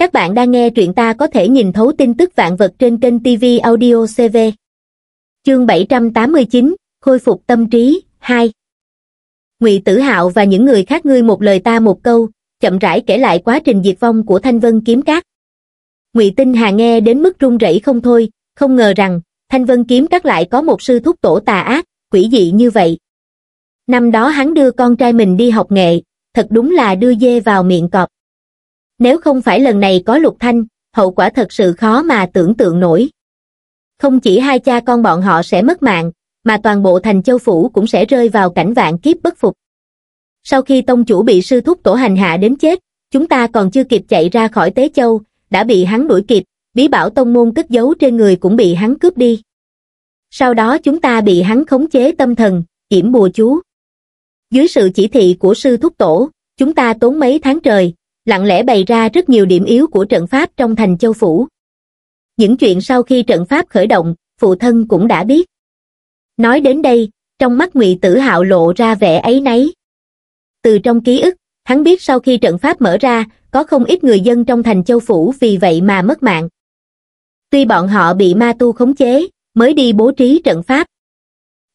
Các bạn đang nghe truyện ta có thể nhìn thấu tin tức vạn vật trên kênh TV Audio CV. Chương 789, Khôi phục tâm trí, 2 Ngụy Tử Hạo và những người khác ngươi một lời ta một câu, chậm rãi kể lại quá trình diệt vong của Thanh Vân Kiếm cát Ngụy Tinh Hà nghe đến mức run rẩy không thôi, không ngờ rằng Thanh Vân Kiếm cát lại có một sư thúc tổ tà ác, quỷ dị như vậy. Năm đó hắn đưa con trai mình đi học nghệ, thật đúng là đưa dê vào miệng cọp nếu không phải lần này có lục thanh, hậu quả thật sự khó mà tưởng tượng nổi. Không chỉ hai cha con bọn họ sẽ mất mạng, mà toàn bộ thành châu phủ cũng sẽ rơi vào cảnh vạn kiếp bất phục. Sau khi tông chủ bị sư thúc tổ hành hạ đến chết, chúng ta còn chưa kịp chạy ra khỏi Tế Châu, đã bị hắn đuổi kịp, bí bảo tông môn cất giấu trên người cũng bị hắn cướp đi. Sau đó chúng ta bị hắn khống chế tâm thần, kiểm bùa chú. Dưới sự chỉ thị của sư thúc tổ, chúng ta tốn mấy tháng trời, lặng lẽ bày ra rất nhiều điểm yếu của trận pháp trong thành châu phủ. Những chuyện sau khi trận pháp khởi động, phụ thân cũng đã biết. Nói đến đây, trong mắt ngụy Tử Hạo lộ ra vẻ ấy nấy. Từ trong ký ức, hắn biết sau khi trận pháp mở ra, có không ít người dân trong thành châu phủ vì vậy mà mất mạng. Tuy bọn họ bị ma tu khống chế, mới đi bố trí trận pháp.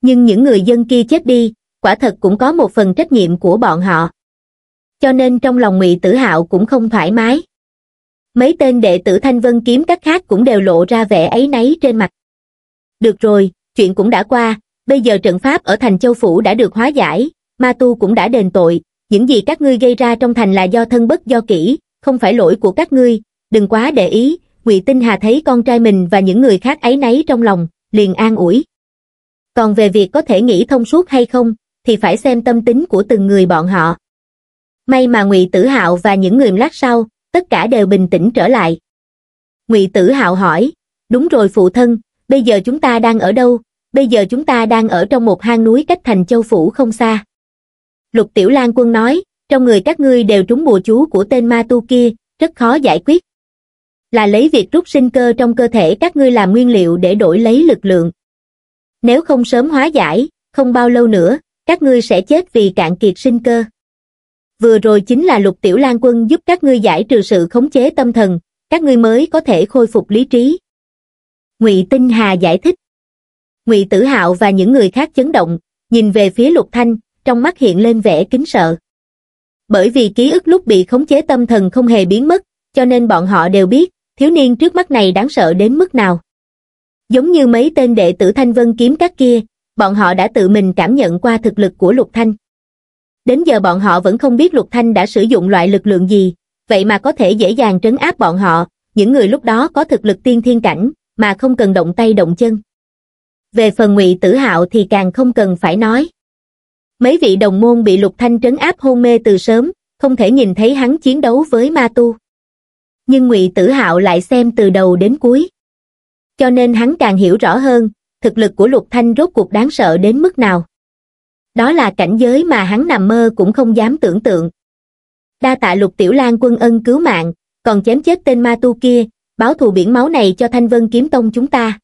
Nhưng những người dân kia chết đi, quả thật cũng có một phần trách nhiệm của bọn họ cho nên trong lòng ngụy tử hạo cũng không thoải mái mấy tên đệ tử thanh vân kiếm các khác cũng đều lộ ra vẻ ấy nấy trên mặt được rồi chuyện cũng đã qua bây giờ trận pháp ở thành châu phủ đã được hóa giải ma tu cũng đã đền tội những gì các ngươi gây ra trong thành là do thân bất do kỹ không phải lỗi của các ngươi đừng quá để ý ngụy tinh hà thấy con trai mình và những người khác ấy nấy trong lòng liền an ủi còn về việc có thể nghĩ thông suốt hay không thì phải xem tâm tính của từng người bọn họ may mà ngụy tử hạo và những người lát sau tất cả đều bình tĩnh trở lại ngụy tử hạo hỏi đúng rồi phụ thân bây giờ chúng ta đang ở đâu bây giờ chúng ta đang ở trong một hang núi cách thành châu phủ không xa lục tiểu lan quân nói trong người các ngươi đều trúng bùa chú của tên ma tu kia rất khó giải quyết là lấy việc rút sinh cơ trong cơ thể các ngươi làm nguyên liệu để đổi lấy lực lượng nếu không sớm hóa giải không bao lâu nữa các ngươi sẽ chết vì cạn kiệt sinh cơ vừa rồi chính là lục tiểu lan quân giúp các ngươi giải trừ sự khống chế tâm thần, các ngươi mới có thể khôi phục lý trí. Ngụy Tinh Hà giải thích. Ngụy Tử Hạo và những người khác chấn động, nhìn về phía Lục Thanh, trong mắt hiện lên vẻ kính sợ. Bởi vì ký ức lúc bị khống chế tâm thần không hề biến mất, cho nên bọn họ đều biết, thiếu niên trước mắt này đáng sợ đến mức nào. Giống như mấy tên đệ tử Thanh Vân kiếm các kia, bọn họ đã tự mình cảm nhận qua thực lực của Lục Thanh. Đến giờ bọn họ vẫn không biết Lục Thanh đã sử dụng loại lực lượng gì, vậy mà có thể dễ dàng trấn áp bọn họ, những người lúc đó có thực lực tiên thiên cảnh, mà không cần động tay động chân. Về phần ngụy tử hạo thì càng không cần phải nói. Mấy vị đồng môn bị Lục Thanh trấn áp hôn mê từ sớm, không thể nhìn thấy hắn chiến đấu với ma tu. Nhưng ngụy tử hạo lại xem từ đầu đến cuối. Cho nên hắn càng hiểu rõ hơn, thực lực của Lục Thanh rốt cuộc đáng sợ đến mức nào đó là cảnh giới mà hắn nằm mơ cũng không dám tưởng tượng đa tạ lục tiểu lan quân ân cứu mạng còn chém chết tên ma tu kia báo thù biển máu này cho thanh vân kiếm tông chúng ta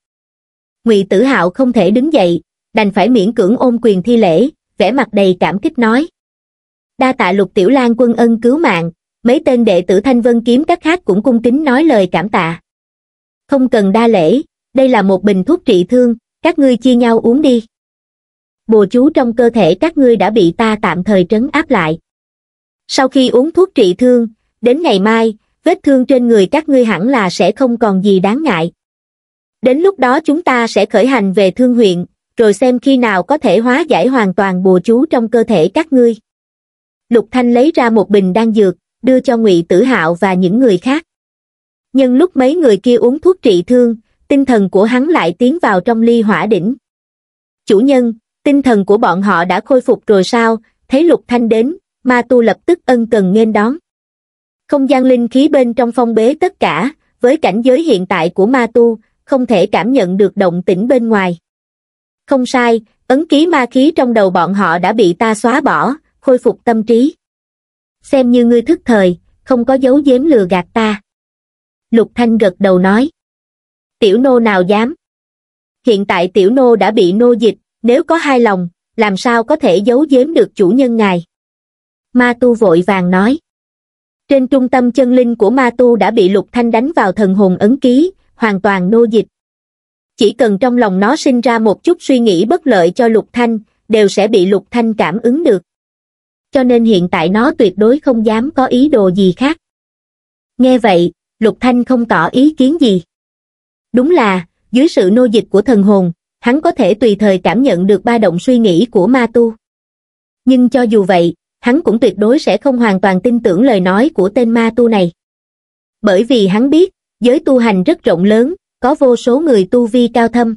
ngụy tử hạo không thể đứng dậy đành phải miễn cưỡng ôm quyền thi lễ vẻ mặt đầy cảm kích nói đa tạ lục tiểu lan quân ân cứu mạng mấy tên đệ tử thanh vân kiếm các khác cũng cung kính nói lời cảm tạ không cần đa lễ đây là một bình thuốc trị thương các ngươi chia nhau uống đi bùa chú trong cơ thể các ngươi đã bị ta tạm thời trấn áp lại. Sau khi uống thuốc trị thương, đến ngày mai, vết thương trên người các ngươi hẳn là sẽ không còn gì đáng ngại. Đến lúc đó chúng ta sẽ khởi hành về thương huyện, rồi xem khi nào có thể hóa giải hoàn toàn bùa chú trong cơ thể các ngươi. Lục Thanh lấy ra một bình đan dược, đưa cho Ngụy Tử Hạo và những người khác. Nhưng lúc mấy người kia uống thuốc trị thương, tinh thần của hắn lại tiến vào trong ly hỏa đỉnh. Chủ nhân, tinh thần của bọn họ đã khôi phục rồi sao, thấy lục thanh đến, ma tu lập tức ân cần nghênh đón. Không gian linh khí bên trong phong bế tất cả, với cảnh giới hiện tại của ma tu, không thể cảm nhận được động tĩnh bên ngoài. Không sai, ấn ký ma khí trong đầu bọn họ đã bị ta xóa bỏ, khôi phục tâm trí. Xem như ngươi thức thời, không có dấu giếm lừa gạt ta. Lục Thanh gật đầu nói. Tiểu nô nào dám? Hiện tại tiểu nô đã bị nô dịch, nếu có hai lòng, làm sao có thể giấu giếm được chủ nhân ngài. Ma tu vội vàng nói. Trên trung tâm chân linh của ma tu đã bị lục thanh đánh vào thần hồn ấn ký, hoàn toàn nô dịch. Chỉ cần trong lòng nó sinh ra một chút suy nghĩ bất lợi cho lục thanh, đều sẽ bị lục thanh cảm ứng được. Cho nên hiện tại nó tuyệt đối không dám có ý đồ gì khác. Nghe vậy, lục thanh không tỏ ý kiến gì. Đúng là, dưới sự nô dịch của thần hồn, hắn có thể tùy thời cảm nhận được ba động suy nghĩ của ma tu. Nhưng cho dù vậy, hắn cũng tuyệt đối sẽ không hoàn toàn tin tưởng lời nói của tên ma tu này. Bởi vì hắn biết, giới tu hành rất rộng lớn, có vô số người tu vi cao thâm.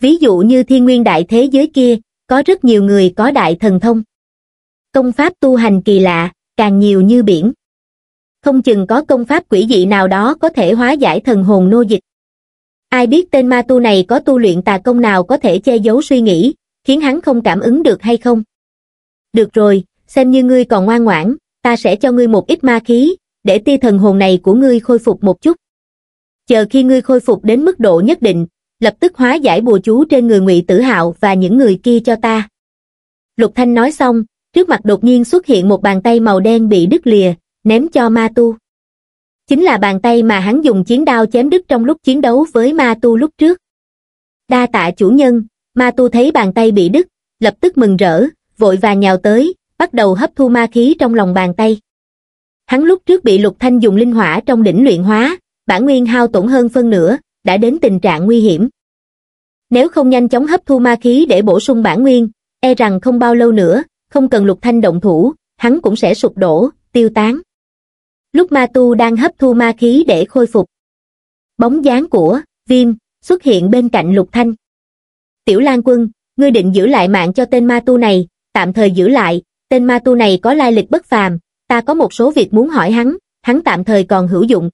Ví dụ như thiên nguyên đại thế giới kia, có rất nhiều người có đại thần thông. Công pháp tu hành kỳ lạ, càng nhiều như biển. Không chừng có công pháp quỷ dị nào đó có thể hóa giải thần hồn nô dịch ai biết tên ma tu này có tu luyện tà công nào có thể che giấu suy nghĩ khiến hắn không cảm ứng được hay không được rồi xem như ngươi còn ngoan ngoãn ta sẽ cho ngươi một ít ma khí để tia thần hồn này của ngươi khôi phục một chút chờ khi ngươi khôi phục đến mức độ nhất định lập tức hóa giải bùa chú trên người ngụy tử hạo và những người kia cho ta lục thanh nói xong trước mặt đột nhiên xuất hiện một bàn tay màu đen bị đứt lìa ném cho ma tu chính là bàn tay mà hắn dùng chiến đao chém đứt trong lúc chiến đấu với ma tu lúc trước. Đa tạ chủ nhân, ma tu thấy bàn tay bị đứt, lập tức mừng rỡ, vội và nhào tới, bắt đầu hấp thu ma khí trong lòng bàn tay. Hắn lúc trước bị lục thanh dùng linh hỏa trong đỉnh luyện hóa, bản nguyên hao tổn hơn phân nửa, đã đến tình trạng nguy hiểm. Nếu không nhanh chóng hấp thu ma khí để bổ sung bản nguyên, e rằng không bao lâu nữa, không cần lục thanh động thủ, hắn cũng sẽ sụp đổ, tiêu tán lúc ma tu đang hấp thu ma khí để khôi phục bóng dáng của viêm xuất hiện bên cạnh lục thanh tiểu lan quân ngươi định giữ lại mạng cho tên ma tu này tạm thời giữ lại tên ma tu này có lai lịch bất phàm ta có một số việc muốn hỏi hắn hắn tạm thời còn hữu dụng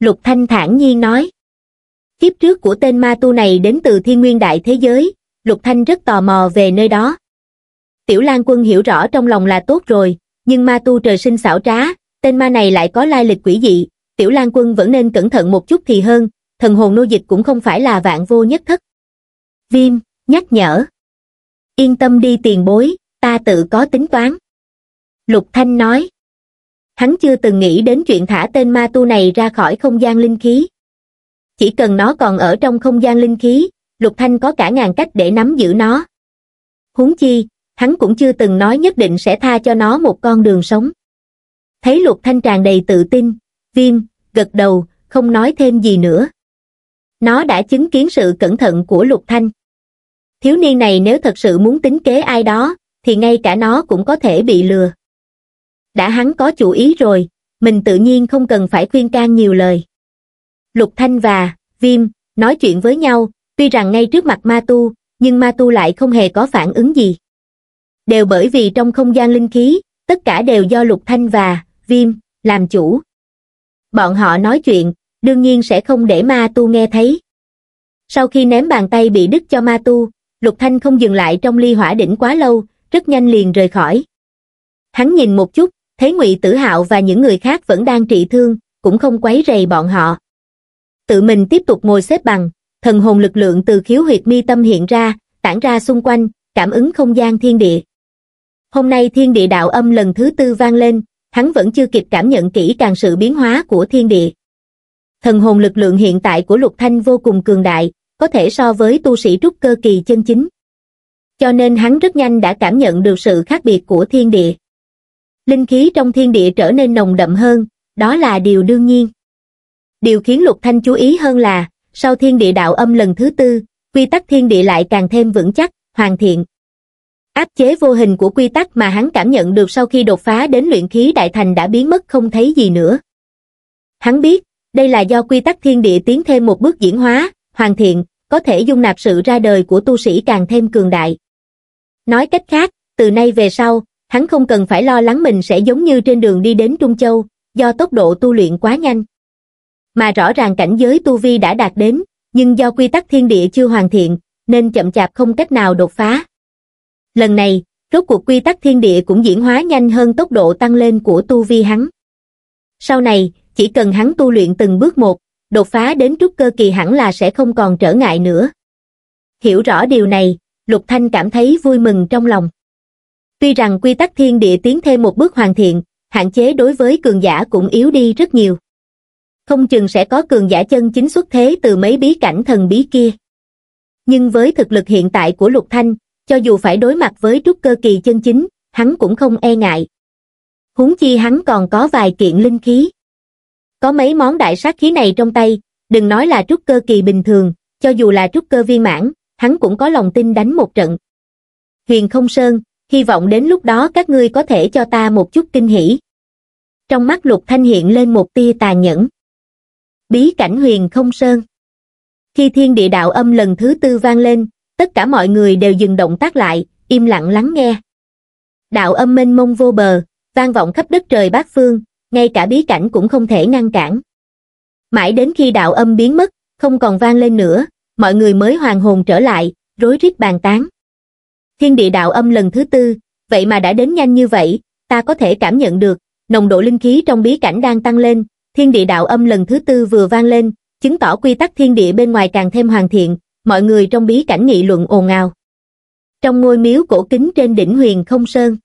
lục thanh thản nhiên nói kiếp trước của tên ma tu này đến từ thiên nguyên đại thế giới lục thanh rất tò mò về nơi đó tiểu lan quân hiểu rõ trong lòng là tốt rồi nhưng ma tu trời sinh xảo trá tên ma này lại có lai lịch quỷ dị, tiểu lang quân vẫn nên cẩn thận một chút thì hơn, thần hồn nô dịch cũng không phải là vạn vô nhất thất. Viêm, nhắc nhở. Yên tâm đi tiền bối, ta tự có tính toán. Lục Thanh nói. Hắn chưa từng nghĩ đến chuyện thả tên ma tu này ra khỏi không gian linh khí. Chỉ cần nó còn ở trong không gian linh khí, Lục Thanh có cả ngàn cách để nắm giữ nó. Huống chi, hắn cũng chưa từng nói nhất định sẽ tha cho nó một con đường sống. Thấy Lục Thanh tràn đầy tự tin, viêm, gật đầu, không nói thêm gì nữa. Nó đã chứng kiến sự cẩn thận của Lục Thanh. Thiếu niên này nếu thật sự muốn tính kế ai đó, thì ngay cả nó cũng có thể bị lừa. Đã hắn có chủ ý rồi, mình tự nhiên không cần phải khuyên can nhiều lời. Lục Thanh và Viêm nói chuyện với nhau, tuy rằng ngay trước mặt Ma Tu, nhưng Ma Tu lại không hề có phản ứng gì. Đều bởi vì trong không gian linh khí, tất cả đều do Lục Thanh và viêm, làm chủ. Bọn họ nói chuyện, đương nhiên sẽ không để ma tu nghe thấy. Sau khi ném bàn tay bị đứt cho ma tu, Lục Thanh không dừng lại trong ly hỏa đỉnh quá lâu, rất nhanh liền rời khỏi. Hắn nhìn một chút, thấy ngụy Tử Hạo và những người khác vẫn đang trị thương, cũng không quấy rầy bọn họ. Tự mình tiếp tục ngồi xếp bằng, thần hồn lực lượng từ khiếu huyệt mi tâm hiện ra, tản ra xung quanh, cảm ứng không gian thiên địa. Hôm nay thiên địa đạo âm lần thứ tư vang lên, hắn vẫn chưa kịp cảm nhận kỹ càng sự biến hóa của thiên địa. Thần hồn lực lượng hiện tại của Lục Thanh vô cùng cường đại, có thể so với tu sĩ trúc cơ kỳ chân chính. Cho nên hắn rất nhanh đã cảm nhận được sự khác biệt của thiên địa. Linh khí trong thiên địa trở nên nồng đậm hơn, đó là điều đương nhiên. Điều khiến Lục Thanh chú ý hơn là, sau thiên địa đạo âm lần thứ tư, quy tắc thiên địa lại càng thêm vững chắc, hoàn thiện áp chế vô hình của quy tắc mà hắn cảm nhận được sau khi đột phá đến luyện khí đại thành đã biến mất không thấy gì nữa. Hắn biết, đây là do quy tắc thiên địa tiến thêm một bước diễn hóa, hoàn thiện, có thể dung nạp sự ra đời của tu sĩ càng thêm cường đại. Nói cách khác, từ nay về sau, hắn không cần phải lo lắng mình sẽ giống như trên đường đi đến Trung Châu, do tốc độ tu luyện quá nhanh. Mà rõ ràng cảnh giới tu vi đã đạt đến, nhưng do quy tắc thiên địa chưa hoàn thiện, nên chậm chạp không cách nào đột phá. Lần này, rốt cuộc quy tắc thiên địa cũng diễn hóa nhanh hơn tốc độ tăng lên của tu vi hắn. Sau này, chỉ cần hắn tu luyện từng bước một, đột phá đến trúc cơ kỳ hẳn là sẽ không còn trở ngại nữa. Hiểu rõ điều này, Lục Thanh cảm thấy vui mừng trong lòng. Tuy rằng quy tắc thiên địa tiến thêm một bước hoàn thiện, hạn chế đối với cường giả cũng yếu đi rất nhiều. Không chừng sẽ có cường giả chân chính xuất thế từ mấy bí cảnh thần bí kia. Nhưng với thực lực hiện tại của Lục Thanh, cho dù phải đối mặt với trúc cơ kỳ chân chính hắn cũng không e ngại huống chi hắn còn có vài kiện linh khí có mấy món đại sát khí này trong tay đừng nói là trúc cơ kỳ bình thường cho dù là trúc cơ viên mãn hắn cũng có lòng tin đánh một trận huyền không sơn hy vọng đến lúc đó các ngươi có thể cho ta một chút kinh hỉ trong mắt lục thanh hiện lên một tia tà nhẫn bí cảnh huyền không sơn khi thiên địa đạo âm lần thứ tư vang lên tất cả mọi người đều dừng động tác lại im lặng lắng nghe đạo âm mênh mông vô bờ vang vọng khắp đất trời bát phương ngay cả bí cảnh cũng không thể ngăn cản mãi đến khi đạo âm biến mất không còn vang lên nữa mọi người mới hoàn hồn trở lại rối rít bàn tán thiên địa đạo âm lần thứ tư vậy mà đã đến nhanh như vậy ta có thể cảm nhận được nồng độ linh khí trong bí cảnh đang tăng lên thiên địa đạo âm lần thứ tư vừa vang lên chứng tỏ quy tắc thiên địa bên ngoài càng thêm hoàn thiện mọi người trong bí cảnh nghị luận ồn ào. Trong ngôi miếu cổ kính trên đỉnh huyền không sơn,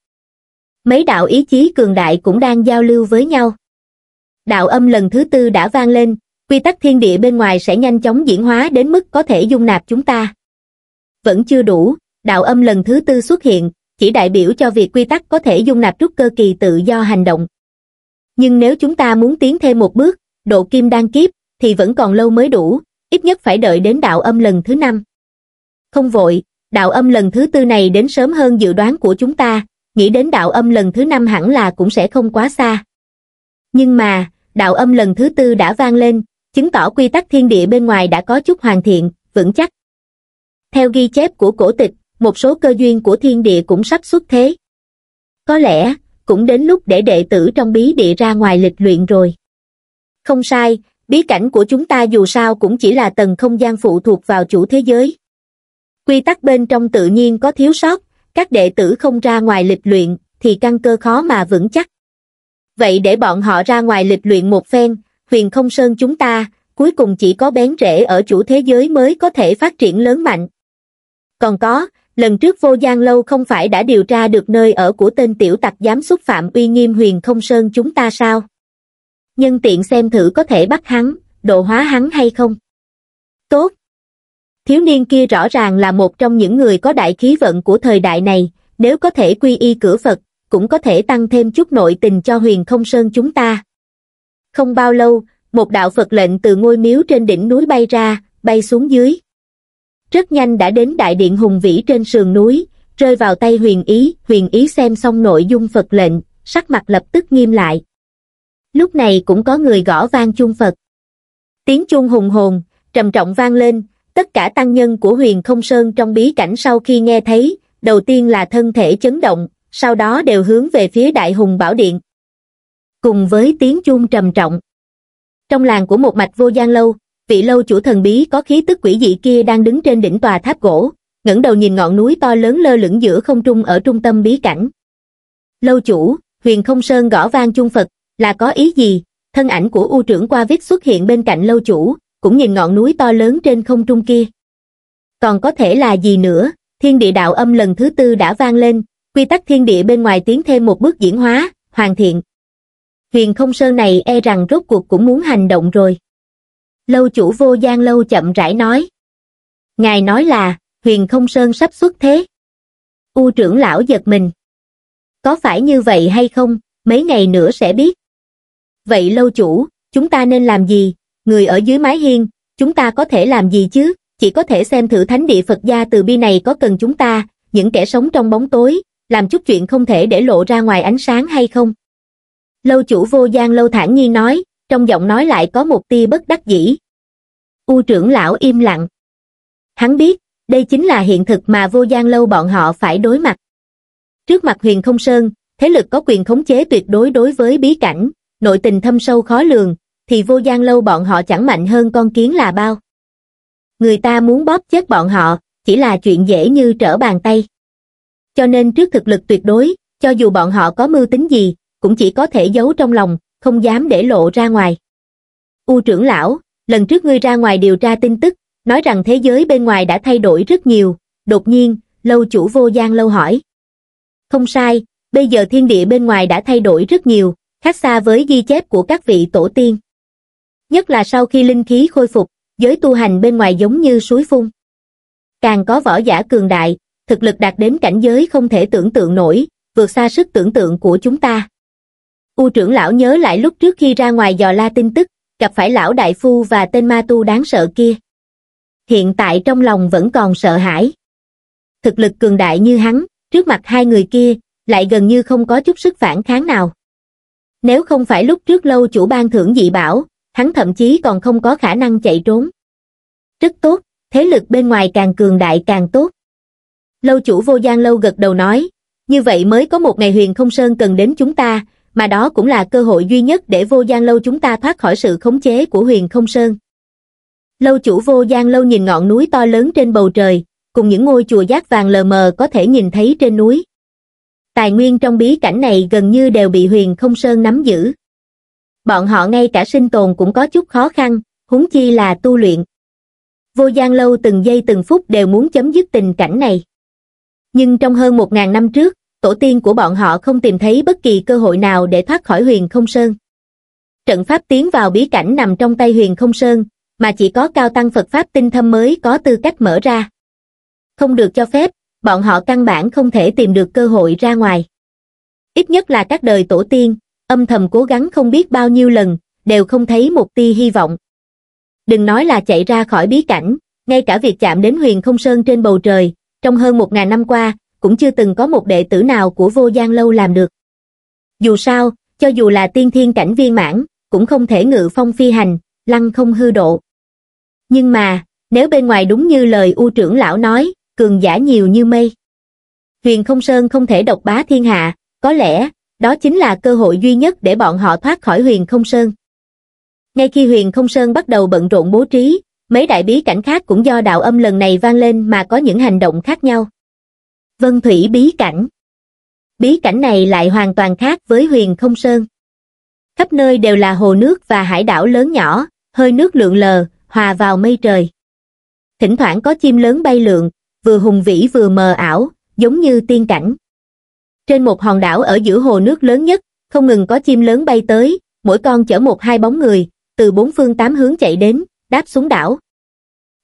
mấy đạo ý chí cường đại cũng đang giao lưu với nhau. Đạo âm lần thứ tư đã vang lên, quy tắc thiên địa bên ngoài sẽ nhanh chóng diễn hóa đến mức có thể dung nạp chúng ta. Vẫn chưa đủ, đạo âm lần thứ tư xuất hiện, chỉ đại biểu cho việc quy tắc có thể dung nạp trúc cơ kỳ tự do hành động. Nhưng nếu chúng ta muốn tiến thêm một bước, độ kim đang kiếp, thì vẫn còn lâu mới đủ, ít nhất phải đợi đến đạo âm lần thứ năm. Không vội, đạo âm lần thứ tư này đến sớm hơn dự đoán của chúng ta, nghĩ đến đạo âm lần thứ năm hẳn là cũng sẽ không quá xa. Nhưng mà, đạo âm lần thứ tư đã vang lên, chứng tỏ quy tắc thiên địa bên ngoài đã có chút hoàn thiện, vững chắc. Theo ghi chép của cổ tịch, một số cơ duyên của thiên địa cũng sắp xuất thế. Có lẽ, cũng đến lúc để đệ tử trong bí địa ra ngoài lịch luyện rồi. Không sai, bí cảnh của chúng ta dù sao cũng chỉ là tầng không gian phụ thuộc vào chủ thế giới quy tắc bên trong tự nhiên có thiếu sót các đệ tử không ra ngoài lịch luyện thì căn cơ khó mà vững chắc vậy để bọn họ ra ngoài lịch luyện một phen huyền không sơn chúng ta cuối cùng chỉ có bén rễ ở chủ thế giới mới có thể phát triển lớn mạnh còn có lần trước vô gian lâu không phải đã điều tra được nơi ở của tên tiểu tặc dám xúc phạm uy nghiêm huyền không sơn chúng ta sao nhân tiện xem thử có thể bắt hắn, độ hóa hắn hay không. Tốt! Thiếu niên kia rõ ràng là một trong những người có đại khí vận của thời đại này, nếu có thể quy y cửa Phật, cũng có thể tăng thêm chút nội tình cho huyền không sơn chúng ta. Không bao lâu, một đạo Phật lệnh từ ngôi miếu trên đỉnh núi bay ra, bay xuống dưới. Rất nhanh đã đến đại điện hùng vĩ trên sườn núi, rơi vào tay huyền ý, huyền ý xem xong nội dung Phật lệnh, sắc mặt lập tức nghiêm lại lúc này cũng có người gõ vang chuông Phật. Tiếng chuông hùng hồn, trầm trọng vang lên, tất cả tăng nhân của huyền không sơn trong bí cảnh sau khi nghe thấy, đầu tiên là thân thể chấn động, sau đó đều hướng về phía đại hùng bảo điện. Cùng với tiếng chuông trầm trọng, trong làng của một mạch vô gian lâu, vị lâu chủ thần bí có khí tức quỷ dị kia đang đứng trên đỉnh tòa tháp gỗ, ngẩng đầu nhìn ngọn núi to lớn lơ lửng giữa không trung ở trung tâm bí cảnh. Lâu chủ, huyền không sơn gõ vang chung Phật, là có ý gì? Thân ảnh của U trưởng qua viết xuất hiện bên cạnh lâu chủ, cũng nhìn ngọn núi to lớn trên không trung kia. Còn có thể là gì nữa? Thiên địa đạo âm lần thứ tư đã vang lên, quy tắc thiên địa bên ngoài tiến thêm một bước diễn hóa, hoàn thiện. Huyền không sơn này e rằng rốt cuộc cũng muốn hành động rồi. Lâu chủ vô gian lâu chậm rãi nói. Ngài nói là, huyền không sơn sắp xuất thế. U trưởng lão giật mình. Có phải như vậy hay không, mấy ngày nữa sẽ biết. Vậy lâu chủ, chúng ta nên làm gì? Người ở dưới mái hiên, chúng ta có thể làm gì chứ? Chỉ có thể xem thử thánh địa Phật gia từ bi này có cần chúng ta, những kẻ sống trong bóng tối, làm chút chuyện không thể để lộ ra ngoài ánh sáng hay không? Lâu chủ vô gian lâu thản nhiên nói, trong giọng nói lại có một tia bất đắc dĩ. U trưởng lão im lặng. Hắn biết, đây chính là hiện thực mà vô gian lâu bọn họ phải đối mặt. Trước mặt huyền không sơn, thế lực có quyền khống chế tuyệt đối đối với bí cảnh, nội tình thâm sâu khó lường, thì vô gian lâu bọn họ chẳng mạnh hơn con kiến là bao. Người ta muốn bóp chết bọn họ, chỉ là chuyện dễ như trở bàn tay. Cho nên trước thực lực tuyệt đối, cho dù bọn họ có mưu tính gì, cũng chỉ có thể giấu trong lòng, không dám để lộ ra ngoài. U trưởng lão, lần trước ngươi ra ngoài điều tra tin tức, nói rằng thế giới bên ngoài đã thay đổi rất nhiều, đột nhiên, lâu chủ vô gian lâu hỏi. Không sai, bây giờ thiên địa bên ngoài đã thay đổi rất nhiều, khác xa với ghi chép của các vị tổ tiên. Nhất là sau khi linh khí khôi phục, giới tu hành bên ngoài giống như suối phun. Càng có võ giả cường đại, thực lực đạt đến cảnh giới không thể tưởng tượng nổi, vượt xa sức tưởng tượng của chúng ta. U trưởng lão nhớ lại lúc trước khi ra ngoài dò la tin tức, gặp phải lão đại phu và tên ma tu đáng sợ kia. Hiện tại trong lòng vẫn còn sợ hãi. Thực lực cường đại như hắn, trước mặt hai người kia, lại gần như không có chút sức phản kháng nào. Nếu không phải lúc trước lâu chủ ban thưởng dị bảo, hắn thậm chí còn không có khả năng chạy trốn. Rất tốt, thế lực bên ngoài càng cường đại càng tốt. Lâu chủ vô gian lâu gật đầu nói, như vậy mới có một ngày huyền không sơn cần đến chúng ta, mà đó cũng là cơ hội duy nhất để vô gian lâu chúng ta thoát khỏi sự khống chế của huyền không sơn. Lâu chủ vô gian lâu nhìn ngọn núi to lớn trên bầu trời, cùng những ngôi chùa giác vàng lờ mờ có thể nhìn thấy trên núi, tài nguyên trong bí cảnh này gần như đều bị huyền không sơn nắm giữ. Bọn họ ngay cả sinh tồn cũng có chút khó khăn, huống chi là tu luyện. Vô gian lâu từng giây từng phút đều muốn chấm dứt tình cảnh này. Nhưng trong hơn một ngàn năm trước, tổ tiên của bọn họ không tìm thấy bất kỳ cơ hội nào để thoát khỏi huyền không sơn. Trận pháp tiến vào bí cảnh nằm trong tay huyền không sơn, mà chỉ có cao tăng Phật Pháp tinh thâm mới có tư cách mở ra. Không được cho phép, bọn họ căn bản không thể tìm được cơ hội ra ngoài. Ít nhất là các đời tổ tiên, âm thầm cố gắng không biết bao nhiêu lần, đều không thấy một tia hy vọng. Đừng nói là chạy ra khỏi bí cảnh, ngay cả việc chạm đến huyền không sơn trên bầu trời, trong hơn một ngàn năm qua, cũng chưa từng có một đệ tử nào của vô gian lâu làm được. Dù sao, cho dù là tiên thiên cảnh viên mãn, cũng không thể ngự phong phi hành, lăng không hư độ. Nhưng mà, nếu bên ngoài đúng như lời u trưởng lão nói, cường giả nhiều như mây. Huyền không sơn không thể độc bá thiên hạ, có lẽ, đó chính là cơ hội duy nhất để bọn họ thoát khỏi huyền không sơn. Ngay khi huyền không sơn bắt đầu bận rộn bố trí, mấy đại bí cảnh khác cũng do đạo âm lần này vang lên mà có những hành động khác nhau. Vân thủy bí cảnh Bí cảnh này lại hoàn toàn khác với huyền không sơn. Khắp nơi đều là hồ nước và hải đảo lớn nhỏ, hơi nước lượn lờ, hòa vào mây trời. Thỉnh thoảng có chim lớn bay lượn, vừa hùng vĩ vừa mờ ảo, giống như tiên cảnh. Trên một hòn đảo ở giữa hồ nước lớn nhất, không ngừng có chim lớn bay tới, mỗi con chở một hai bóng người, từ bốn phương tám hướng chạy đến, đáp xuống đảo.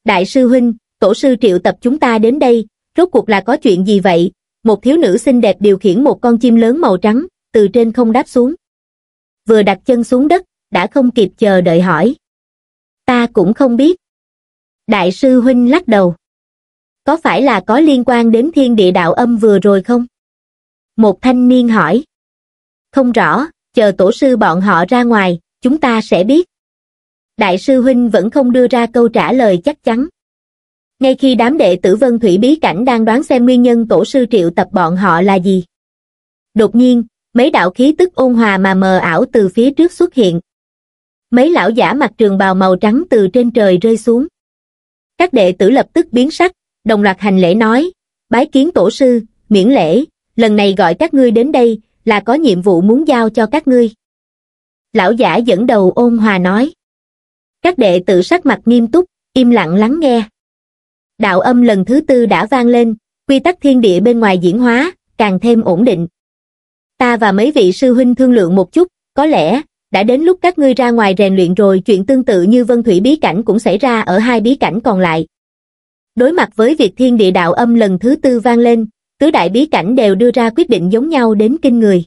Đại sư huynh, tổ sư triệu tập chúng ta đến đây, rốt cuộc là có chuyện gì vậy? Một thiếu nữ xinh đẹp điều khiển một con chim lớn màu trắng, từ trên không đáp xuống. Vừa đặt chân xuống đất, đã không kịp chờ đợi hỏi. Ta cũng không biết. Đại sư huynh lắc đầu có phải là có liên quan đến thiên địa đạo âm vừa rồi không? Một thanh niên hỏi. Không rõ, chờ tổ sư bọn họ ra ngoài, chúng ta sẽ biết. Đại sư Huynh vẫn không đưa ra câu trả lời chắc chắn. Ngay khi đám đệ tử Vân Thủy Bí Cảnh đang đoán xem nguyên nhân tổ sư triệu tập bọn họ là gì. Đột nhiên, mấy đạo khí tức ôn hòa mà mờ ảo từ phía trước xuất hiện. Mấy lão giả mặc trường bào màu trắng từ trên trời rơi xuống. Các đệ tử lập tức biến sắc, đồng loạt hành lễ nói, bái kiến tổ sư, miễn lễ, lần này gọi các ngươi đến đây là có nhiệm vụ muốn giao cho các ngươi. Lão giả dẫn đầu ôn hòa nói. Các đệ tử sắc mặt nghiêm túc, im lặng lắng nghe. Đạo âm lần thứ tư đã vang lên, quy tắc thiên địa bên ngoài diễn hóa, càng thêm ổn định. Ta và mấy vị sư huynh thương lượng một chút, có lẽ, đã đến lúc các ngươi ra ngoài rèn luyện rồi chuyện tương tự như vân thủy bí cảnh cũng xảy ra ở hai bí cảnh còn lại đối mặt với việc thiên địa đạo âm lần thứ tư vang lên tứ đại bí cảnh đều đưa ra quyết định giống nhau đến kinh người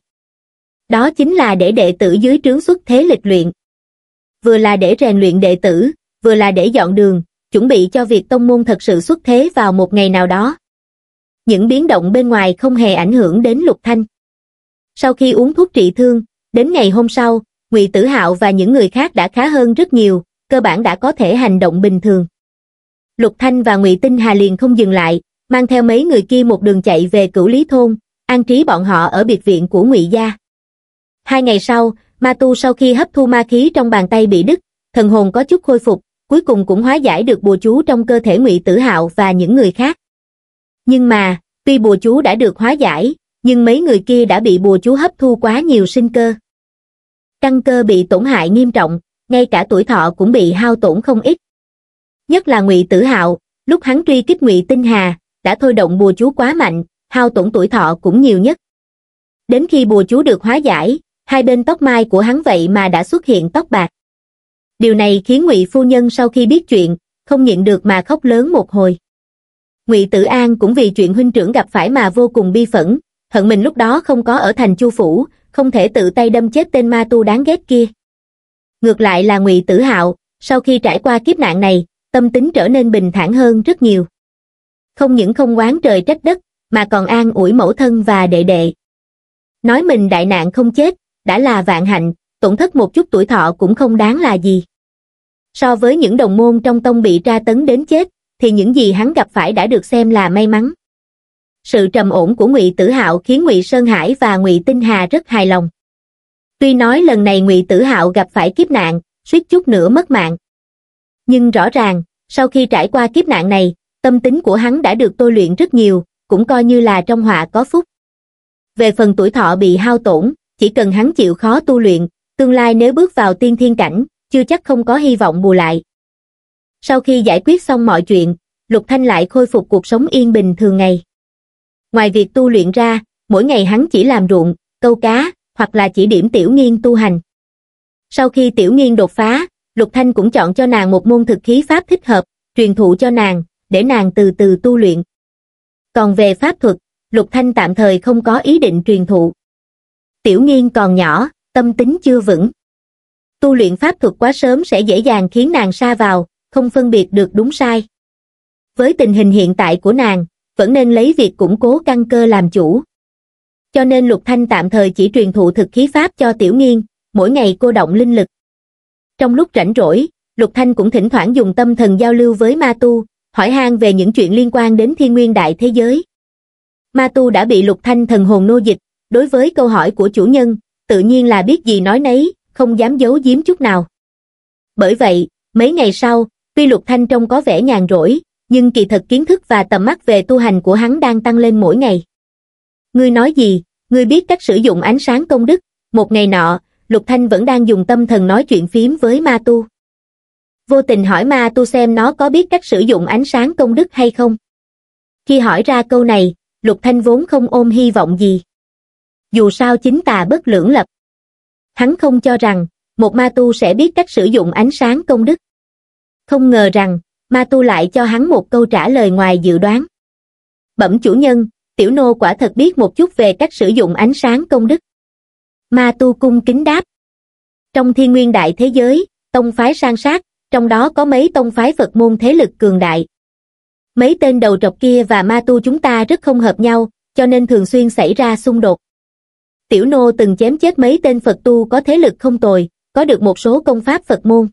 đó chính là để đệ tử dưới trướng xuất thế lịch luyện vừa là để rèn luyện đệ tử vừa là để dọn đường chuẩn bị cho việc tông môn thật sự xuất thế vào một ngày nào đó những biến động bên ngoài không hề ảnh hưởng đến lục thanh sau khi uống thuốc trị thương đến ngày hôm sau ngụy tử hạo và những người khác đã khá hơn rất nhiều cơ bản đã có thể hành động bình thường lục thanh và ngụy tinh hà liền không dừng lại mang theo mấy người kia một đường chạy về cửu lý thôn an trí bọn họ ở biệt viện của ngụy gia hai ngày sau ma tu sau khi hấp thu ma khí trong bàn tay bị đứt thần hồn có chút khôi phục cuối cùng cũng hóa giải được bùa chú trong cơ thể ngụy tử hạo và những người khác nhưng mà tuy bùa chú đã được hóa giải nhưng mấy người kia đã bị bùa chú hấp thu quá nhiều sinh cơ căn cơ bị tổn hại nghiêm trọng ngay cả tuổi thọ cũng bị hao tổn không ít nhất là ngụy tử hạo lúc hắn truy kích ngụy tinh hà đã thôi động bùa chú quá mạnh hao tổn tuổi thọ cũng nhiều nhất đến khi bùa chú được hóa giải hai bên tóc mai của hắn vậy mà đã xuất hiện tóc bạc điều này khiến ngụy phu nhân sau khi biết chuyện không nhịn được mà khóc lớn một hồi ngụy tử an cũng vì chuyện huynh trưởng gặp phải mà vô cùng bi phẫn hận mình lúc đó không có ở thành chu phủ không thể tự tay đâm chết tên ma tu đáng ghét kia ngược lại là ngụy tử hạo sau khi trải qua kiếp nạn này tâm tính trở nên bình thản hơn rất nhiều. Không những không oán trời trách đất, mà còn an ủi mẫu thân và đệ đệ. Nói mình đại nạn không chết, đã là vạn hạnh, tổn thất một chút tuổi thọ cũng không đáng là gì. So với những đồng môn trong tông bị tra tấn đến chết, thì những gì hắn gặp phải đã được xem là may mắn. Sự trầm ổn của Ngụy Tử Hạo khiến Ngụy Sơn Hải và Ngụy Tinh Hà rất hài lòng. Tuy nói lần này Ngụy Tử Hạo gặp phải kiếp nạn, suýt chút nữa mất mạng nhưng rõ ràng, sau khi trải qua kiếp nạn này, tâm tính của hắn đã được tôi luyện rất nhiều, cũng coi như là trong họa có phúc. Về phần tuổi thọ bị hao tổn, chỉ cần hắn chịu khó tu luyện, tương lai nếu bước vào tiên thiên cảnh, chưa chắc không có hy vọng bù lại. Sau khi giải quyết xong mọi chuyện, Lục Thanh lại khôi phục cuộc sống yên bình thường ngày. Ngoài việc tu luyện ra, mỗi ngày hắn chỉ làm ruộng, câu cá, hoặc là chỉ điểm tiểu nghiên tu hành. Sau khi tiểu nghiên đột phá, Lục Thanh cũng chọn cho nàng một môn thực khí pháp thích hợp, truyền thụ cho nàng, để nàng từ từ tu luyện. Còn về pháp thuật, Lục Thanh tạm thời không có ý định truyền thụ. Tiểu Nghiên còn nhỏ, tâm tính chưa vững. Tu luyện pháp thuật quá sớm sẽ dễ dàng khiến nàng xa vào, không phân biệt được đúng sai. Với tình hình hiện tại của nàng, vẫn nên lấy việc củng cố căn cơ làm chủ. Cho nên Lục Thanh tạm thời chỉ truyền thụ thực khí pháp cho Tiểu Nghiên, mỗi ngày cô động linh lực, trong lúc rảnh rỗi, Lục Thanh cũng thỉnh thoảng dùng tâm thần giao lưu với Ma Tu, hỏi han về những chuyện liên quan đến thiên nguyên đại thế giới. Ma Tu đã bị Lục Thanh thần hồn nô dịch, đối với câu hỏi của chủ nhân, tự nhiên là biết gì nói nấy, không dám giấu giếm chút nào. Bởi vậy, mấy ngày sau, tuy Lục Thanh trông có vẻ nhàn rỗi, nhưng kỳ thật kiến thức và tầm mắt về tu hành của hắn đang tăng lên mỗi ngày. Ngươi nói gì, ngươi biết cách sử dụng ánh sáng công đức, một ngày nọ, Lục Thanh vẫn đang dùng tâm thần nói chuyện phím với ma tu. Vô tình hỏi ma tu xem nó có biết cách sử dụng ánh sáng công đức hay không. Khi hỏi ra câu này, Lục Thanh vốn không ôm hy vọng gì. Dù sao chính tà bất lưỡng lập. Hắn không cho rằng, một ma tu sẽ biết cách sử dụng ánh sáng công đức. Không ngờ rằng, ma tu lại cho hắn một câu trả lời ngoài dự đoán. Bẩm chủ nhân, tiểu nô quả thật biết một chút về cách sử dụng ánh sáng công đức ma tu cung kính đáp trong thiên nguyên đại thế giới tông phái sang sát trong đó có mấy tông phái phật môn thế lực cường đại mấy tên đầu trọc kia và ma tu chúng ta rất không hợp nhau cho nên thường xuyên xảy ra xung đột tiểu nô từng chém chết mấy tên phật tu có thế lực không tồi có được một số công pháp phật môn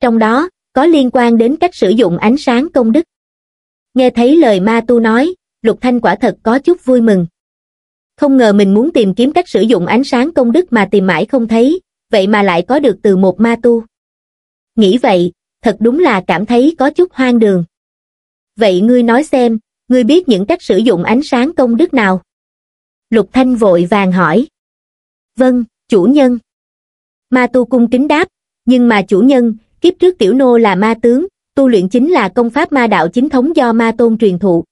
trong đó có liên quan đến cách sử dụng ánh sáng công đức nghe thấy lời ma tu nói lục thanh quả thật có chút vui mừng không ngờ mình muốn tìm kiếm cách sử dụng ánh sáng công đức mà tìm mãi không thấy, vậy mà lại có được từ một ma tu. Nghĩ vậy, thật đúng là cảm thấy có chút hoang đường. Vậy ngươi nói xem, ngươi biết những cách sử dụng ánh sáng công đức nào? Lục Thanh vội vàng hỏi. Vâng, chủ nhân. Ma tu cung kính đáp, nhưng mà chủ nhân, kiếp trước tiểu nô là ma tướng, tu luyện chính là công pháp ma đạo chính thống do ma tôn truyền thụ,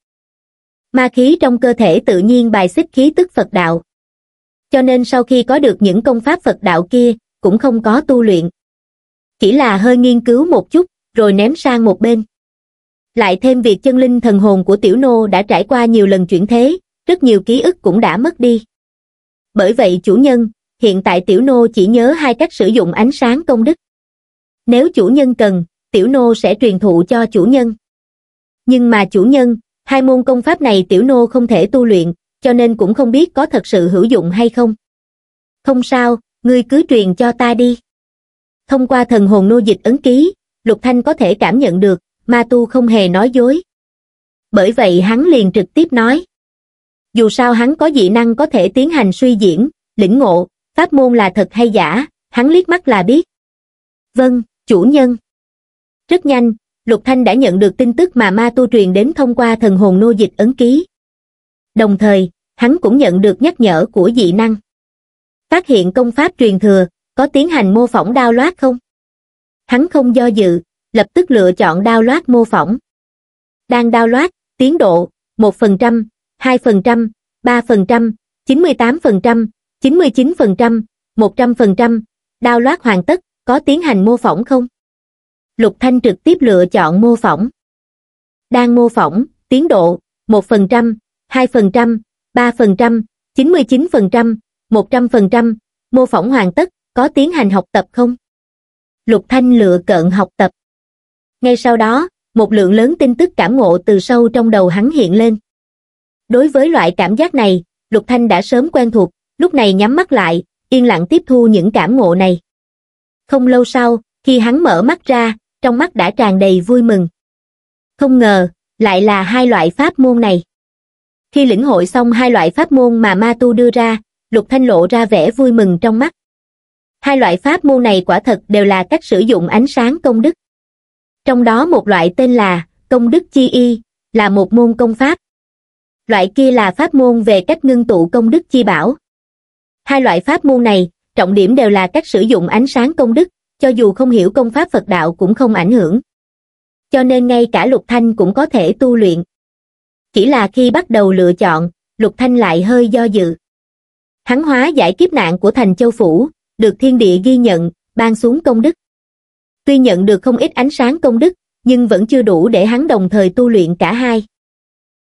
ma khí trong cơ thể tự nhiên bài xích khí tức Phật đạo. Cho nên sau khi có được những công pháp Phật đạo kia, cũng không có tu luyện. Chỉ là hơi nghiên cứu một chút, rồi ném sang một bên. Lại thêm việc chân linh thần hồn của tiểu nô đã trải qua nhiều lần chuyển thế, rất nhiều ký ức cũng đã mất đi. Bởi vậy chủ nhân, hiện tại tiểu nô chỉ nhớ hai cách sử dụng ánh sáng công đức. Nếu chủ nhân cần, tiểu nô sẽ truyền thụ cho chủ nhân. Nhưng mà chủ nhân, Hai môn công pháp này tiểu nô không thể tu luyện, cho nên cũng không biết có thật sự hữu dụng hay không. Không sao, ngươi cứ truyền cho ta đi. Thông qua thần hồn nô dịch ấn ký, Lục Thanh có thể cảm nhận được, ma tu không hề nói dối. Bởi vậy hắn liền trực tiếp nói. Dù sao hắn có dị năng có thể tiến hành suy diễn, lĩnh ngộ, pháp môn là thật hay giả, hắn liếc mắt là biết. Vâng, chủ nhân. Rất nhanh, Lục Thanh đã nhận được tin tức mà ma tu truyền đến thông qua thần hồn nô dịch ấn ký. Đồng thời, hắn cũng nhận được nhắc nhở của dị năng. Phát hiện công pháp truyền thừa, có tiến hành mô phỏng đao loát không? Hắn không do dự, lập tức lựa chọn đao loát mô phỏng. Đang đao loát, tiến độ 1%, 2%, 3%, 98%, 99%, 100%, đao loát hoàn tất, có tiến hành mô phỏng không? Lục Thanh trực tiếp lựa chọn mô phỏng. Đang mô phỏng, tiến độ 1%, 2%, 3%, 99%, 100%, mô phỏng hoàn tất, có tiến hành học tập không? Lục Thanh lựa cận học tập. Ngay sau đó, một lượng lớn tin tức cảm ngộ từ sâu trong đầu hắn hiện lên. Đối với loại cảm giác này, Lục Thanh đã sớm quen thuộc, lúc này nhắm mắt lại, yên lặng tiếp thu những cảm ngộ này. Không lâu sau, khi hắn mở mắt ra, trong mắt đã tràn đầy vui mừng. Không ngờ, lại là hai loại pháp môn này. Khi lĩnh hội xong hai loại pháp môn mà ma tu đưa ra, Lục Thanh lộ ra vẻ vui mừng trong mắt. Hai loại pháp môn này quả thật đều là cách sử dụng ánh sáng công đức. Trong đó một loại tên là công đức chi y, là một môn công pháp. Loại kia là pháp môn về cách ngưng tụ công đức chi bảo. Hai loại pháp môn này, trọng điểm đều là cách sử dụng ánh sáng công đức, cho dù không hiểu công pháp Phật đạo cũng không ảnh hưởng. Cho nên ngay cả Lục Thanh cũng có thể tu luyện. Chỉ là khi bắt đầu lựa chọn, Lục Thanh lại hơi do dự. Hắn hóa giải kiếp nạn của thành châu phủ, được thiên địa ghi nhận, ban xuống công đức. Tuy nhận được không ít ánh sáng công đức, nhưng vẫn chưa đủ để hắn đồng thời tu luyện cả hai.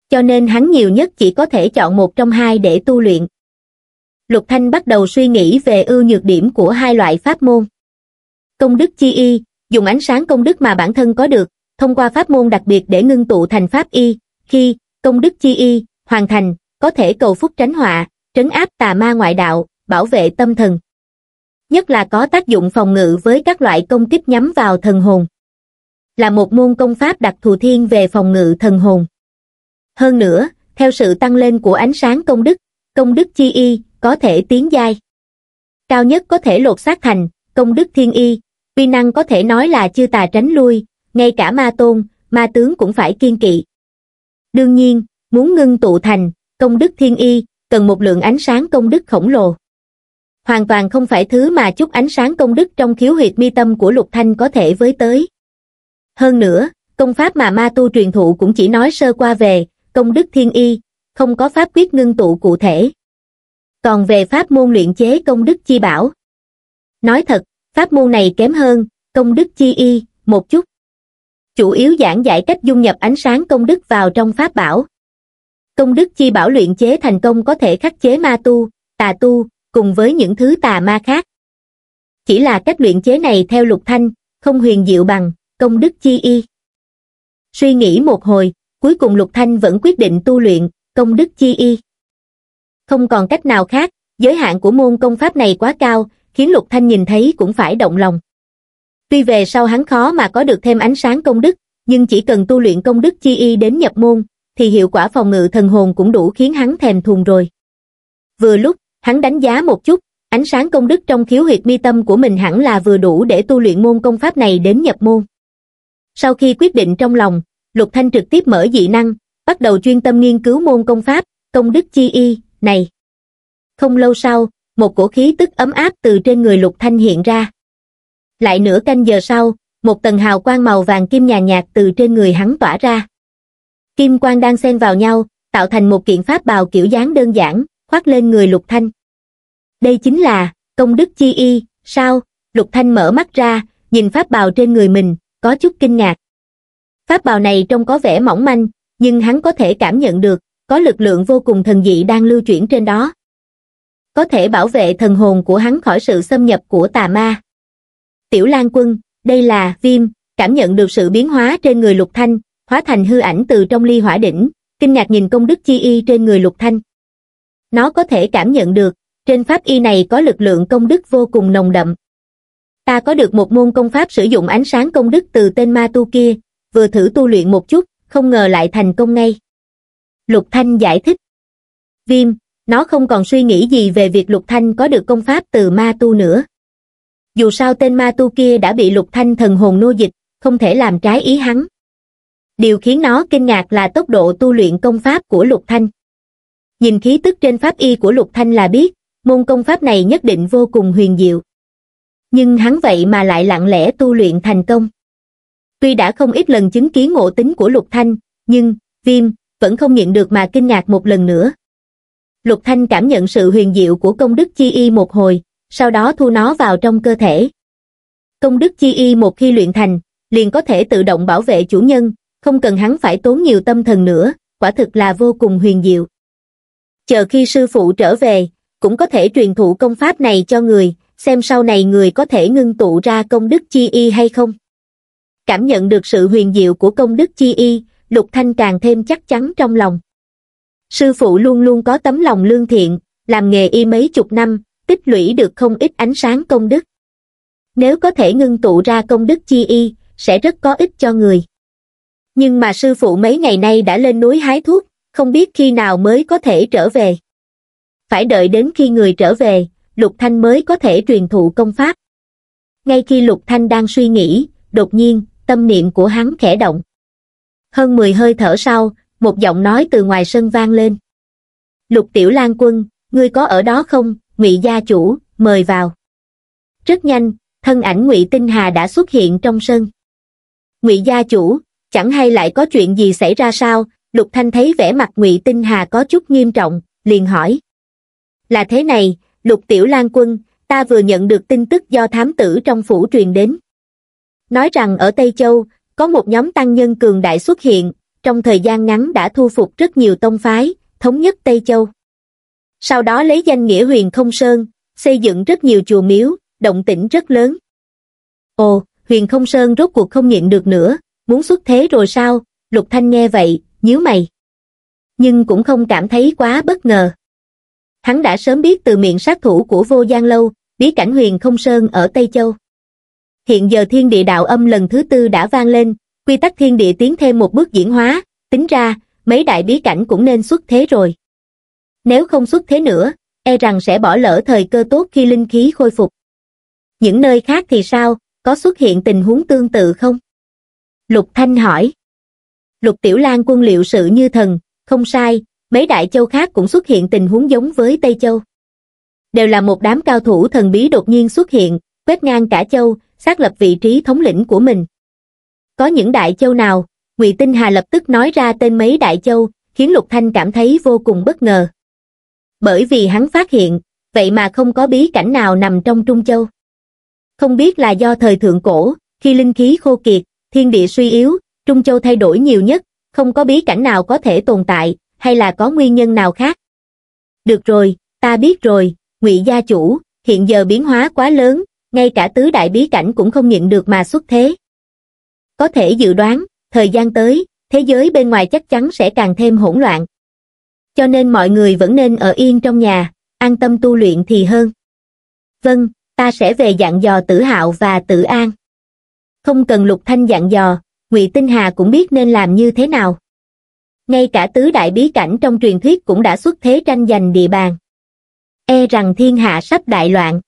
Cho nên hắn nhiều nhất chỉ có thể chọn một trong hai để tu luyện. Lục Thanh bắt đầu suy nghĩ về ưu nhược điểm của hai loại pháp môn công đức chi y, dùng ánh sáng công đức mà bản thân có được, thông qua pháp môn đặc biệt để ngưng tụ thành pháp y, khi công đức chi y hoàn thành, có thể cầu phúc tránh họa, trấn áp tà ma ngoại đạo, bảo vệ tâm thần. Nhất là có tác dụng phòng ngự với các loại công kích nhắm vào thần hồn. Là một môn công pháp đặc thù thiên về phòng ngự thần hồn. Hơn nữa, theo sự tăng lên của ánh sáng công đức, công đức chi y có thể tiến giai. Cao nhất có thể lột xác thành công đức thiên y, Vi năng có thể nói là chư tà tránh lui, ngay cả ma tôn, ma tướng cũng phải kiên kỵ. Đương nhiên, muốn ngưng tụ thành, công đức thiên y, cần một lượng ánh sáng công đức khổng lồ. Hoàn toàn không phải thứ mà chút ánh sáng công đức trong khiếu huyệt mi tâm của Lục Thanh có thể với tới. Hơn nữa, công pháp mà ma tu truyền thụ cũng chỉ nói sơ qua về, công đức thiên y, không có pháp quyết ngưng tụ cụ thể. Còn về pháp môn luyện chế công đức chi bảo. Nói thật, pháp môn này kém hơn công đức chi y một chút chủ yếu giảng giải cách dung nhập ánh sáng công đức vào trong pháp bảo công đức chi bảo luyện chế thành công có thể khắc chế ma tu tà tu cùng với những thứ tà ma khác chỉ là cách luyện chế này theo lục thanh không huyền diệu bằng công đức chi y suy nghĩ một hồi cuối cùng lục thanh vẫn quyết định tu luyện công đức chi y không còn cách nào khác giới hạn của môn công pháp này quá cao khiến Lục Thanh nhìn thấy cũng phải động lòng. Tuy về sau hắn khó mà có được thêm ánh sáng công đức, nhưng chỉ cần tu luyện công đức chi y đến nhập môn, thì hiệu quả phòng ngự thần hồn cũng đủ khiến hắn thèm thuồng rồi. Vừa lúc, hắn đánh giá một chút, ánh sáng công đức trong khiếu huyệt mi tâm của mình hẳn là vừa đủ để tu luyện môn công pháp này đến nhập môn. Sau khi quyết định trong lòng, Lục Thanh trực tiếp mở dị năng, bắt đầu chuyên tâm nghiên cứu môn công pháp, công đức chi y, này. Không lâu sau, một cổ khí tức ấm áp từ trên người lục thanh hiện ra lại nửa canh giờ sau một tầng hào quang màu vàng kim nhàn nhạt từ trên người hắn tỏa ra kim quang đang xen vào nhau tạo thành một kiện pháp bào kiểu dáng đơn giản khoác lên người lục thanh đây chính là công đức chi y sao lục thanh mở mắt ra nhìn pháp bào trên người mình có chút kinh ngạc pháp bào này trông có vẻ mỏng manh nhưng hắn có thể cảm nhận được có lực lượng vô cùng thần dị đang lưu chuyển trên đó có thể bảo vệ thần hồn của hắn khỏi sự xâm nhập của tà ma. Tiểu Lan Quân, đây là viêm, cảm nhận được sự biến hóa trên người Lục Thanh, hóa thành hư ảnh từ trong ly hỏa đỉnh, kinh ngạc nhìn công đức chi y trên người Lục Thanh. Nó có thể cảm nhận được, trên pháp y này có lực lượng công đức vô cùng nồng đậm. Ta có được một môn công pháp sử dụng ánh sáng công đức từ tên ma tu kia, vừa thử tu luyện một chút, không ngờ lại thành công ngay. Lục Thanh giải thích. Viêm, nó không còn suy nghĩ gì về việc lục thanh có được công pháp từ ma tu nữa dù sao tên ma tu kia đã bị lục thanh thần hồn nô dịch không thể làm trái ý hắn điều khiến nó kinh ngạc là tốc độ tu luyện công pháp của lục thanh nhìn khí tức trên pháp y của lục thanh là biết môn công pháp này nhất định vô cùng huyền diệu nhưng hắn vậy mà lại lặng lẽ tu luyện thành công tuy đã không ít lần chứng kiến ngộ tính của lục thanh nhưng viêm vẫn không nhịn được mà kinh ngạc một lần nữa Lục Thanh cảm nhận sự huyền diệu của công đức chi y một hồi, sau đó thu nó vào trong cơ thể. Công đức chi y một khi luyện thành, liền có thể tự động bảo vệ chủ nhân, không cần hắn phải tốn nhiều tâm thần nữa, quả thực là vô cùng huyền diệu. Chờ khi sư phụ trở về, cũng có thể truyền thụ công pháp này cho người, xem sau này người có thể ngưng tụ ra công đức chi y hay không. Cảm nhận được sự huyền diệu của công đức chi y, Lục Thanh càng thêm chắc chắn trong lòng sư phụ luôn luôn có tấm lòng lương thiện làm nghề y mấy chục năm tích lũy được không ít ánh sáng công đức nếu có thể ngưng tụ ra công đức chi y sẽ rất có ích cho người nhưng mà sư phụ mấy ngày nay đã lên núi hái thuốc không biết khi nào mới có thể trở về phải đợi đến khi người trở về lục thanh mới có thể truyền thụ công pháp ngay khi lục thanh đang suy nghĩ đột nhiên tâm niệm của hắn khẽ động hơn mười hơi thở sau một giọng nói từ ngoài sân vang lên. Lục Tiểu Lan Quân, ngươi có ở đó không, ngụy gia chủ, mời vào. Rất nhanh, thân ảnh ngụy Tinh Hà đã xuất hiện trong sân. ngụy gia chủ, chẳng hay lại có chuyện gì xảy ra sao, Lục Thanh thấy vẻ mặt ngụy Tinh Hà có chút nghiêm trọng, liền hỏi. Là thế này, Lục Tiểu Lan Quân, ta vừa nhận được tin tức do thám tử trong phủ truyền đến. Nói rằng ở Tây Châu, có một nhóm tăng nhân cường đại xuất hiện, trong thời gian ngắn đã thu phục rất nhiều tông phái, thống nhất Tây Châu. Sau đó lấy danh nghĩa huyền không sơn, xây dựng rất nhiều chùa miếu, động tĩnh rất lớn. Ồ, huyền không sơn rốt cuộc không nhịn được nữa, muốn xuất thế rồi sao, lục thanh nghe vậy, nhíu mày. Nhưng cũng không cảm thấy quá bất ngờ. Hắn đã sớm biết từ miệng sát thủ của vô gian lâu, bí cảnh huyền không sơn ở Tây Châu. Hiện giờ thiên địa đạo âm lần thứ tư đã vang lên, quy tắc thiên địa tiến thêm một bước diễn hóa, tính ra, mấy đại bí cảnh cũng nên xuất thế rồi. Nếu không xuất thế nữa, e rằng sẽ bỏ lỡ thời cơ tốt khi linh khí khôi phục. Những nơi khác thì sao, có xuất hiện tình huống tương tự không? Lục Thanh hỏi. Lục Tiểu Lan quân liệu sự như thần, không sai, mấy đại châu khác cũng xuất hiện tình huống giống với Tây Châu. Đều là một đám cao thủ thần bí đột nhiên xuất hiện, quét ngang cả châu, xác lập vị trí thống lĩnh của mình có những đại châu nào ngụy tinh hà lập tức nói ra tên mấy đại châu khiến lục thanh cảm thấy vô cùng bất ngờ bởi vì hắn phát hiện vậy mà không có bí cảnh nào nằm trong trung châu không biết là do thời thượng cổ khi linh khí khô kiệt thiên địa suy yếu trung châu thay đổi nhiều nhất không có bí cảnh nào có thể tồn tại hay là có nguyên nhân nào khác được rồi ta biết rồi ngụy gia chủ hiện giờ biến hóa quá lớn ngay cả tứ đại bí cảnh cũng không nhận được mà xuất thế có thể dự đoán thời gian tới thế giới bên ngoài chắc chắn sẽ càng thêm hỗn loạn cho nên mọi người vẫn nên ở yên trong nhà an tâm tu luyện thì hơn vâng ta sẽ về dặn dò tử hạo và tử an không cần lục thanh dặn dò ngụy tinh hà cũng biết nên làm như thế nào ngay cả tứ đại bí cảnh trong truyền thuyết cũng đã xuất thế tranh giành địa bàn e rằng thiên hạ sắp đại loạn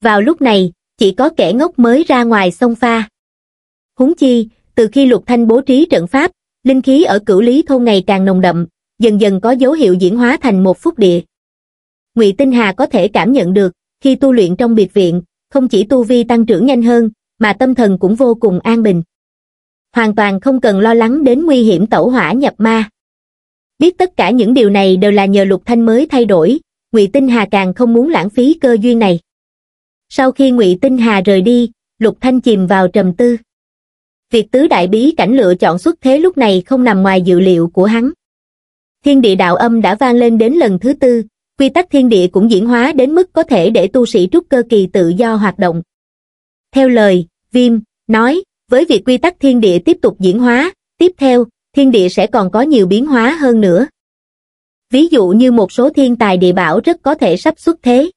vào lúc này chỉ có kẻ ngốc mới ra ngoài sông pha húng chi từ khi lục thanh bố trí trận pháp linh khí ở cửu lý thôn ngày càng nồng đậm dần dần có dấu hiệu diễn hóa thành một phúc địa ngụy tinh hà có thể cảm nhận được khi tu luyện trong biệt viện không chỉ tu vi tăng trưởng nhanh hơn mà tâm thần cũng vô cùng an bình hoàn toàn không cần lo lắng đến nguy hiểm tẩu hỏa nhập ma biết tất cả những điều này đều là nhờ lục thanh mới thay đổi ngụy tinh hà càng không muốn lãng phí cơ duyên này sau khi ngụy tinh hà rời đi lục thanh chìm vào trầm tư Việc tứ đại bí cảnh lựa chọn xuất thế lúc này không nằm ngoài dự liệu của hắn. Thiên địa đạo âm đã vang lên đến lần thứ tư, quy tắc thiên địa cũng diễn hóa đến mức có thể để tu sĩ trúc cơ kỳ tự do hoạt động. Theo lời, Viêm, nói, với việc quy tắc thiên địa tiếp tục diễn hóa, tiếp theo, thiên địa sẽ còn có nhiều biến hóa hơn nữa. Ví dụ như một số thiên tài địa bảo rất có thể sắp xuất thế.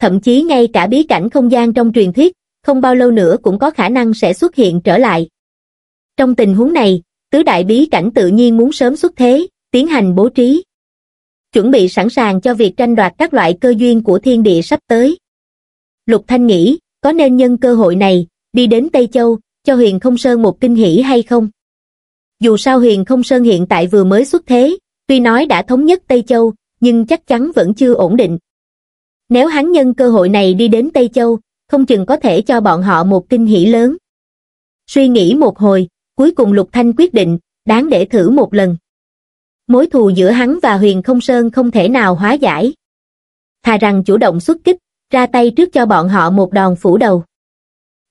Thậm chí ngay cả bí cảnh không gian trong truyền thuyết không bao lâu nữa cũng có khả năng sẽ xuất hiện trở lại. Trong tình huống này, tứ đại bí cảnh tự nhiên muốn sớm xuất thế, tiến hành bố trí. Chuẩn bị sẵn sàng cho việc tranh đoạt các loại cơ duyên của thiên địa sắp tới. Lục Thanh nghĩ, có nên nhân cơ hội này, đi đến Tây Châu, cho Huyền Không Sơn một kinh hỉ hay không? Dù sao Huyền Không Sơn hiện tại vừa mới xuất thế, tuy nói đã thống nhất Tây Châu, nhưng chắc chắn vẫn chưa ổn định. Nếu hắn nhân cơ hội này đi đến Tây Châu, không chừng có thể cho bọn họ một kinh hỉ lớn. Suy nghĩ một hồi, cuối cùng Lục Thanh quyết định, đáng để thử một lần. Mối thù giữa hắn và Huyền Không Sơn không thể nào hóa giải. Thà rằng chủ động xuất kích, ra tay trước cho bọn họ một đòn phủ đầu.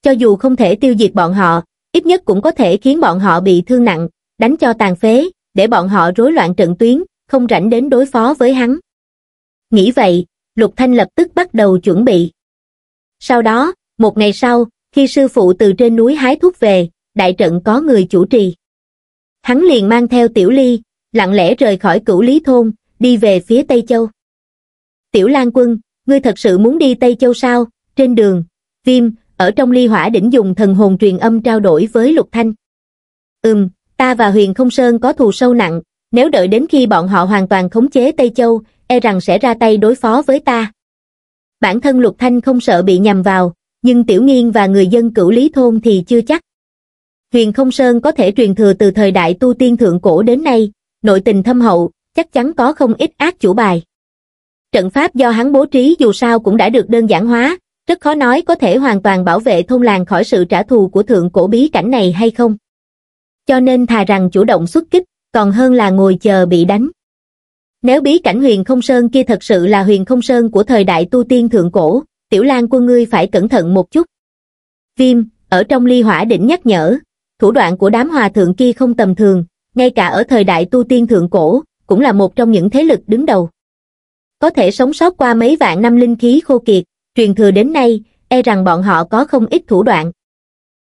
Cho dù không thể tiêu diệt bọn họ, ít nhất cũng có thể khiến bọn họ bị thương nặng, đánh cho tàn phế, để bọn họ rối loạn trận tuyến, không rảnh đến đối phó với hắn. Nghĩ vậy, Lục Thanh lập tức bắt đầu chuẩn bị. Sau đó, một ngày sau, khi sư phụ từ trên núi hái thuốc về, đại trận có người chủ trì. Hắn liền mang theo Tiểu Ly, lặng lẽ rời khỏi cửu Lý Thôn, đi về phía Tây Châu. Tiểu Lan Quân, ngươi thật sự muốn đi Tây Châu sao? Trên đường, Viêm, ở trong ly hỏa đỉnh dùng thần hồn truyền âm trao đổi với Lục Thanh. Ừm, ta và Huyền Không Sơn có thù sâu nặng, nếu đợi đến khi bọn họ hoàn toàn khống chế Tây Châu, e rằng sẽ ra tay đối phó với ta bản thân Lục Thanh không sợ bị nhầm vào, nhưng Tiểu Nghiên và người dân cửu lý thôn thì chưa chắc. Huyền Không Sơn có thể truyền thừa từ thời đại tu tiên thượng cổ đến nay, nội tình thâm hậu, chắc chắn có không ít ác chủ bài. Trận pháp do hắn bố trí dù sao cũng đã được đơn giản hóa, rất khó nói có thể hoàn toàn bảo vệ thôn làng khỏi sự trả thù của thượng cổ bí cảnh này hay không. Cho nên thà rằng chủ động xuất kích, còn hơn là ngồi chờ bị đánh. Nếu bí cảnh huyền không sơn kia thật sự là huyền không sơn của thời đại tu tiên thượng cổ, tiểu lang quân ngươi phải cẩn thận một chút. Viêm, ở trong ly hỏa đỉnh nhắc nhở, thủ đoạn của đám hòa thượng kia không tầm thường, ngay cả ở thời đại tu tiên thượng cổ, cũng là một trong những thế lực đứng đầu. Có thể sống sót qua mấy vạn năm linh khí khô kiệt, truyền thừa đến nay, e rằng bọn họ có không ít thủ đoạn.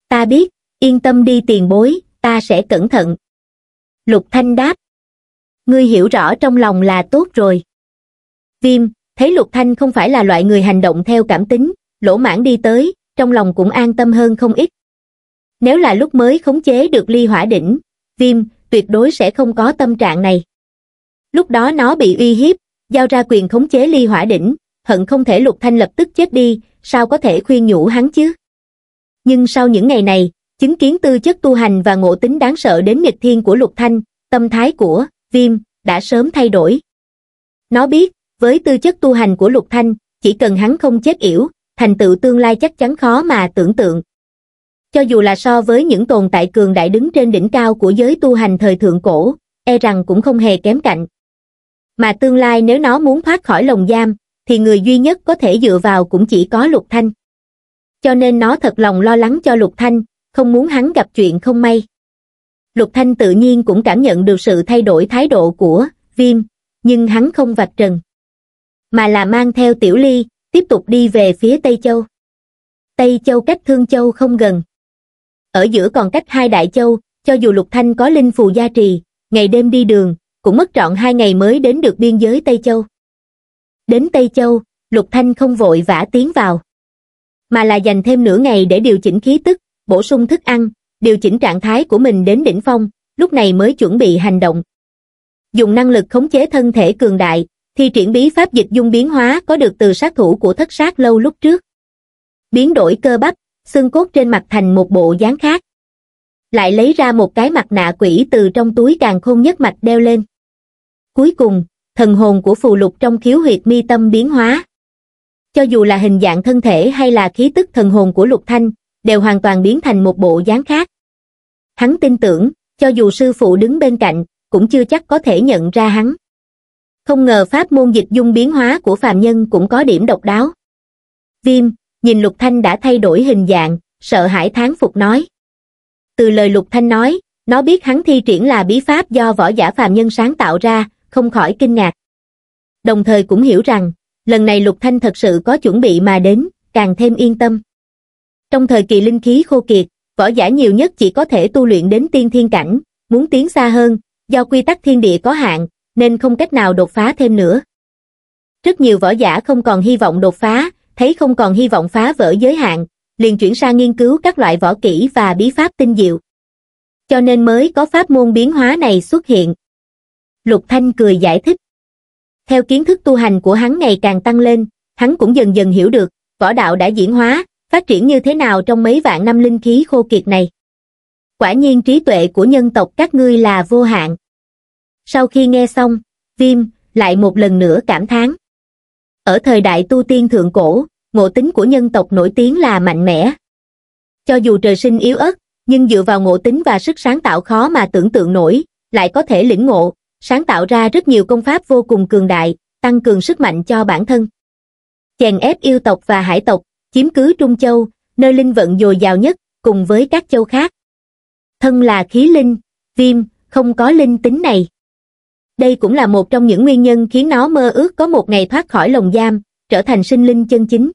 Ta biết, yên tâm đi tiền bối, ta sẽ cẩn thận. Lục Thanh đáp ngươi hiểu rõ trong lòng là tốt rồi viêm thấy lục thanh không phải là loại người hành động theo cảm tính lỗ mãn đi tới trong lòng cũng an tâm hơn không ít nếu là lúc mới khống chế được ly hỏa đỉnh viêm tuyệt đối sẽ không có tâm trạng này lúc đó nó bị uy hiếp giao ra quyền khống chế ly hỏa đỉnh hận không thể lục thanh lập tức chết đi sao có thể khuyên nhủ hắn chứ nhưng sau những ngày này chứng kiến tư chất tu hành và ngộ tính đáng sợ đến nghịch thiên của lục thanh tâm thái của viêm, đã sớm thay đổi. Nó biết, với tư chất tu hành của Lục Thanh, chỉ cần hắn không chết yểu, thành tựu tương lai chắc chắn khó mà tưởng tượng. Cho dù là so với những tồn tại cường đại đứng trên đỉnh cao của giới tu hành thời thượng cổ, e rằng cũng không hề kém cạnh. Mà tương lai nếu nó muốn thoát khỏi lồng giam, thì người duy nhất có thể dựa vào cũng chỉ có Lục Thanh. Cho nên nó thật lòng lo lắng cho Lục Thanh, không muốn hắn gặp chuyện không may lục thanh tự nhiên cũng cảm nhận được sự thay đổi thái độ của viêm nhưng hắn không vạch trần mà là mang theo tiểu ly tiếp tục đi về phía tây châu tây châu cách thương châu không gần ở giữa còn cách hai đại châu cho dù lục thanh có linh phù gia trì ngày đêm đi đường cũng mất trọn hai ngày mới đến được biên giới tây châu đến tây châu lục thanh không vội vã tiến vào mà là dành thêm nửa ngày để điều chỉnh khí tức bổ sung thức ăn điều chỉnh trạng thái của mình đến đỉnh phong lúc này mới chuẩn bị hành động dùng năng lực khống chế thân thể cường đại thi triển bí pháp dịch dung biến hóa có được từ sát thủ của thất sát lâu lúc trước biến đổi cơ bắp xương cốt trên mặt thành một bộ dáng khác lại lấy ra một cái mặt nạ quỷ từ trong túi càng khôn nhất mạch đeo lên cuối cùng thần hồn của phù lục trong khiếu huyệt mi tâm biến hóa cho dù là hình dạng thân thể hay là khí tức thần hồn của lục thanh đều hoàn toàn biến thành một bộ dáng khác Hắn tin tưởng, cho dù sư phụ đứng bên cạnh, cũng chưa chắc có thể nhận ra hắn. Không ngờ pháp môn dịch dung biến hóa của phàm nhân cũng có điểm độc đáo. Viêm, nhìn Lục Thanh đã thay đổi hình dạng, sợ hãi thán phục nói. Từ lời Lục Thanh nói, nó biết hắn thi triển là bí pháp do võ giả phàm nhân sáng tạo ra, không khỏi kinh ngạc. Đồng thời cũng hiểu rằng, lần này Lục Thanh thật sự có chuẩn bị mà đến, càng thêm yên tâm. Trong thời kỳ linh khí khô kiệt, võ giả nhiều nhất chỉ có thể tu luyện đến tiên thiên cảnh, muốn tiến xa hơn, do quy tắc thiên địa có hạn, nên không cách nào đột phá thêm nữa. Rất nhiều võ giả không còn hy vọng đột phá, thấy không còn hy vọng phá vỡ giới hạn, liền chuyển sang nghiên cứu các loại võ kỹ và bí pháp tinh diệu. Cho nên mới có pháp môn biến hóa này xuất hiện. Lục Thanh cười giải thích. Theo kiến thức tu hành của hắn ngày càng tăng lên, hắn cũng dần dần hiểu được, võ đạo đã diễn hóa, phát triển như thế nào trong mấy vạn năm linh khí khô kiệt này. Quả nhiên trí tuệ của nhân tộc các ngươi là vô hạn. Sau khi nghe xong, Viêm lại một lần nữa cảm thán. Ở thời đại tu tiên thượng cổ, ngộ tính của nhân tộc nổi tiếng là mạnh mẽ. Cho dù trời sinh yếu ớt, nhưng dựa vào ngộ tính và sức sáng tạo khó mà tưởng tượng nổi, lại có thể lĩnh ngộ, sáng tạo ra rất nhiều công pháp vô cùng cường đại, tăng cường sức mạnh cho bản thân. Chèn ép yêu tộc và hải tộc, chiếm cứ Trung Châu, nơi linh vận dồi dào nhất, cùng với các châu khác. Thân là khí linh, viêm, không có linh tính này. Đây cũng là một trong những nguyên nhân khiến nó mơ ước có một ngày thoát khỏi lồng giam, trở thành sinh linh chân chính.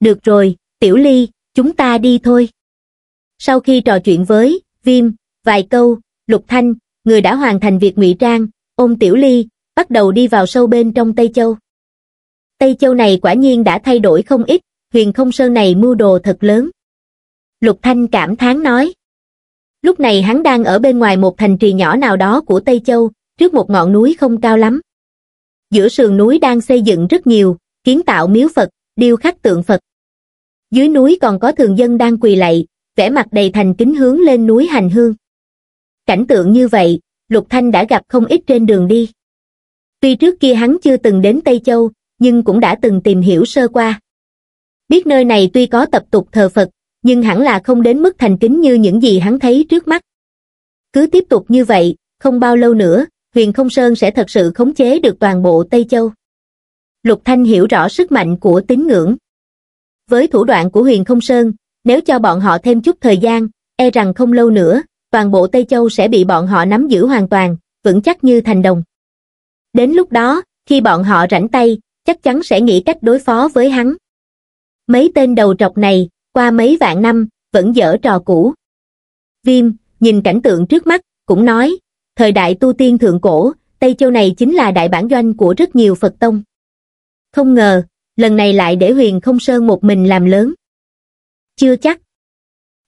Được rồi, Tiểu Ly, chúng ta đi thôi. Sau khi trò chuyện với, Viêm, vài câu, Lục Thanh, người đã hoàn thành việc ngụy trang, ôm Tiểu Ly, bắt đầu đi vào sâu bên trong Tây Châu. Tây Châu này quả nhiên đã thay đổi không ít, huyền không sơn này mưu đồ thật lớn. Lục Thanh cảm thán nói. Lúc này hắn đang ở bên ngoài một thành trì nhỏ nào đó của Tây Châu, trước một ngọn núi không cao lắm. Giữa sườn núi đang xây dựng rất nhiều, kiến tạo miếu Phật, điêu khắc tượng Phật. Dưới núi còn có thường dân đang quỳ lạy, vẻ mặt đầy thành kính hướng lên núi hành hương. Cảnh tượng như vậy, Lục Thanh đã gặp không ít trên đường đi. Tuy trước kia hắn chưa từng đến Tây Châu, nhưng cũng đã từng tìm hiểu sơ qua biết nơi này tuy có tập tục thờ Phật, nhưng hẳn là không đến mức thành kính như những gì hắn thấy trước mắt. Cứ tiếp tục như vậy, không bao lâu nữa, huyền không sơn sẽ thật sự khống chế được toàn bộ Tây Châu. Lục Thanh hiểu rõ sức mạnh của tín ngưỡng. Với thủ đoạn của huyền không sơn, nếu cho bọn họ thêm chút thời gian, e rằng không lâu nữa, toàn bộ Tây Châu sẽ bị bọn họ nắm giữ hoàn toàn, vững chắc như thành đồng. Đến lúc đó, khi bọn họ rảnh tay, chắc chắn sẽ nghĩ cách đối phó với hắn mấy tên đầu trọc này qua mấy vạn năm vẫn dở trò cũ viêm nhìn cảnh tượng trước mắt cũng nói thời đại tu tiên thượng cổ tây châu này chính là đại bản doanh của rất nhiều phật tông không ngờ lần này lại để huyền không sơn một mình làm lớn chưa chắc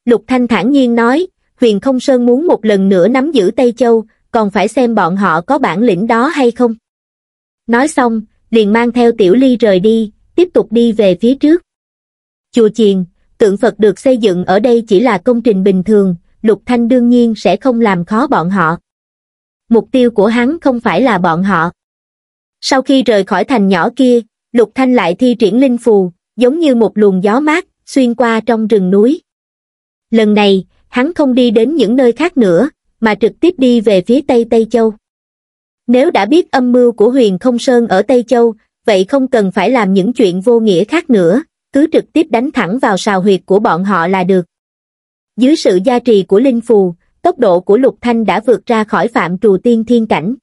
lục thanh thản nhiên nói huyền không sơn muốn một lần nữa nắm giữ tây châu còn phải xem bọn họ có bản lĩnh đó hay không nói xong liền mang theo tiểu ly rời đi tiếp tục đi về phía trước Chùa chiền, tượng Phật được xây dựng ở đây chỉ là công trình bình thường, Lục Thanh đương nhiên sẽ không làm khó bọn họ. Mục tiêu của hắn không phải là bọn họ. Sau khi rời khỏi thành nhỏ kia, Lục Thanh lại thi triển linh phù, giống như một luồng gió mát, xuyên qua trong rừng núi. Lần này, hắn không đi đến những nơi khác nữa, mà trực tiếp đi về phía Tây Tây Châu. Nếu đã biết âm mưu của huyền không sơn ở Tây Châu, vậy không cần phải làm những chuyện vô nghĩa khác nữa, cứ trực tiếp đánh thẳng vào sào huyệt của bọn họ là được. Dưới sự gia trì của Linh Phù, tốc độ của Lục Thanh đã vượt ra khỏi phạm trù tiên thiên cảnh.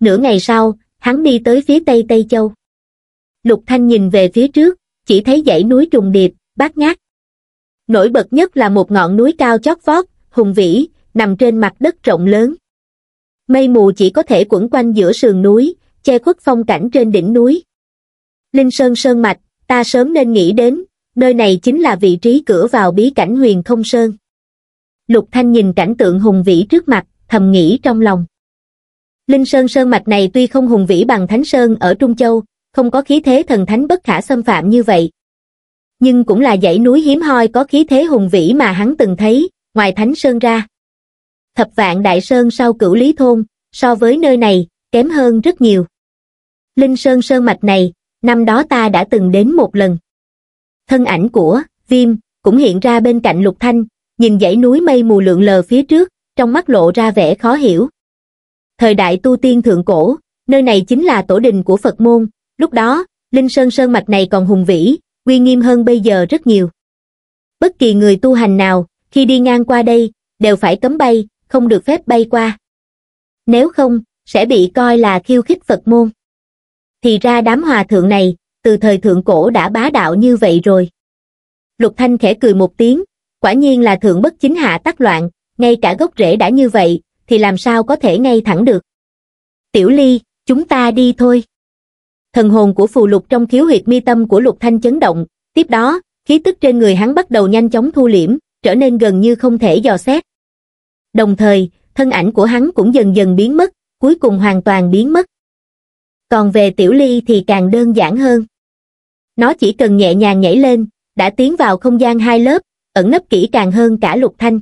Nửa ngày sau, hắn đi tới phía tây Tây Châu. Lục Thanh nhìn về phía trước, chỉ thấy dãy núi trùng điệp, bát ngát. Nổi bật nhất là một ngọn núi cao chót vót, hùng vĩ, nằm trên mặt đất rộng lớn. Mây mù chỉ có thể quẩn quanh giữa sườn núi, che khuất phong cảnh trên đỉnh núi. Linh Sơn Sơn Mạch, ta sớm nên nghĩ đến, nơi này chính là vị trí cửa vào bí cảnh huyền thông sơn. Lục Thanh nhìn cảnh tượng hùng vĩ trước mặt, thầm nghĩ trong lòng. Linh Sơn Sơn mạch này tuy không hùng vĩ bằng Thánh Sơn ở Trung Châu, không có khí thế thần thánh bất khả xâm phạm như vậy. Nhưng cũng là dãy núi hiếm hoi có khí thế hùng vĩ mà hắn từng thấy, ngoài Thánh Sơn ra. Thập vạn Đại Sơn sau cửu Lý Thôn, so với nơi này, kém hơn rất nhiều. Linh Sơn Sơn mạch này, năm đó ta đã từng đến một lần thân ảnh của viêm cũng hiện ra bên cạnh lục thanh nhìn dãy núi mây mù lượn lờ phía trước trong mắt lộ ra vẻ khó hiểu thời đại tu tiên thượng cổ nơi này chính là tổ đình của phật môn lúc đó linh sơn sơn mạch này còn hùng vĩ uy nghiêm hơn bây giờ rất nhiều bất kỳ người tu hành nào khi đi ngang qua đây đều phải cấm bay không được phép bay qua nếu không sẽ bị coi là khiêu khích phật môn thì ra đám hòa thượng này, từ thời thượng cổ đã bá đạo như vậy rồi. Lục Thanh khẽ cười một tiếng, quả nhiên là thượng bất chính hạ tác loạn, ngay cả gốc rễ đã như vậy, thì làm sao có thể ngay thẳng được. Tiểu Ly, chúng ta đi thôi. Thần hồn của phù lục trong khiếu huyệt mi tâm của Lục Thanh chấn động, tiếp đó, khí tức trên người hắn bắt đầu nhanh chóng thu liễm, trở nên gần như không thể dò xét. Đồng thời, thân ảnh của hắn cũng dần dần biến mất, cuối cùng hoàn toàn biến mất còn về tiểu ly thì càng đơn giản hơn. Nó chỉ cần nhẹ nhàng nhảy lên, đã tiến vào không gian hai lớp, ẩn nấp kỹ càng hơn cả lục thanh.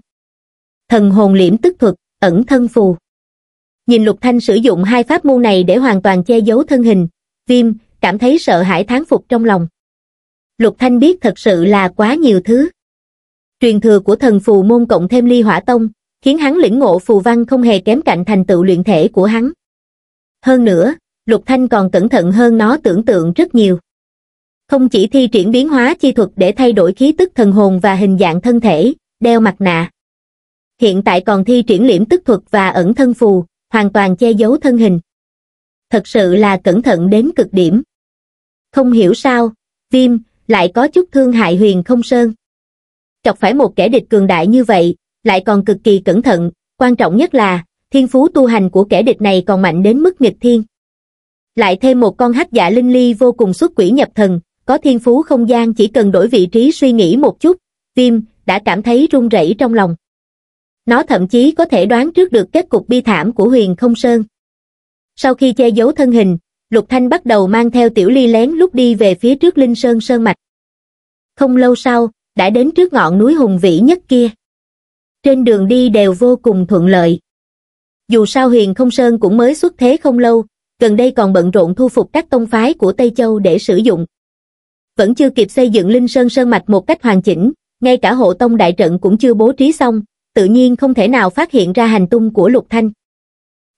Thần hồn liễm tức thuật, ẩn thân phù. Nhìn lục thanh sử dụng hai pháp môn này để hoàn toàn che giấu thân hình, viêm, cảm thấy sợ hãi thán phục trong lòng. Lục thanh biết thật sự là quá nhiều thứ. Truyền thừa của thần phù môn cộng thêm ly hỏa tông, khiến hắn lĩnh ngộ phù văn không hề kém cạnh thành tựu luyện thể của hắn. Hơn nữa, lục thanh còn cẩn thận hơn nó tưởng tượng rất nhiều không chỉ thi triển biến hóa chi thuật để thay đổi khí tức thần hồn và hình dạng thân thể đeo mặt nạ hiện tại còn thi triển liễm tức thuật và ẩn thân phù hoàn toàn che giấu thân hình thật sự là cẩn thận đến cực điểm không hiểu sao viêm lại có chút thương hại huyền không sơn chọc phải một kẻ địch cường đại như vậy lại còn cực kỳ cẩn thận quan trọng nhất là thiên phú tu hành của kẻ địch này còn mạnh đến mức nghịch thiên lại thêm một con hắc dạ linh ly vô cùng xuất quỷ nhập thần, có thiên phú không gian chỉ cần đổi vị trí suy nghĩ một chút, viêm đã cảm thấy run rẩy trong lòng. Nó thậm chí có thể đoán trước được kết cục bi thảm của huyền không sơn. Sau khi che giấu thân hình, Lục Thanh bắt đầu mang theo tiểu ly lén lúc đi về phía trước Linh Sơn Sơn Mạch. Không lâu sau, đã đến trước ngọn núi hùng vĩ nhất kia. Trên đường đi đều vô cùng thuận lợi. Dù sao huyền không sơn cũng mới xuất thế không lâu, gần đây còn bận rộn thu phục các tông phái của Tây Châu để sử dụng. Vẫn chưa kịp xây dựng Linh Sơn Sơn Mạch một cách hoàn chỉnh, ngay cả hộ tông đại trận cũng chưa bố trí xong, tự nhiên không thể nào phát hiện ra hành tung của Lục Thanh.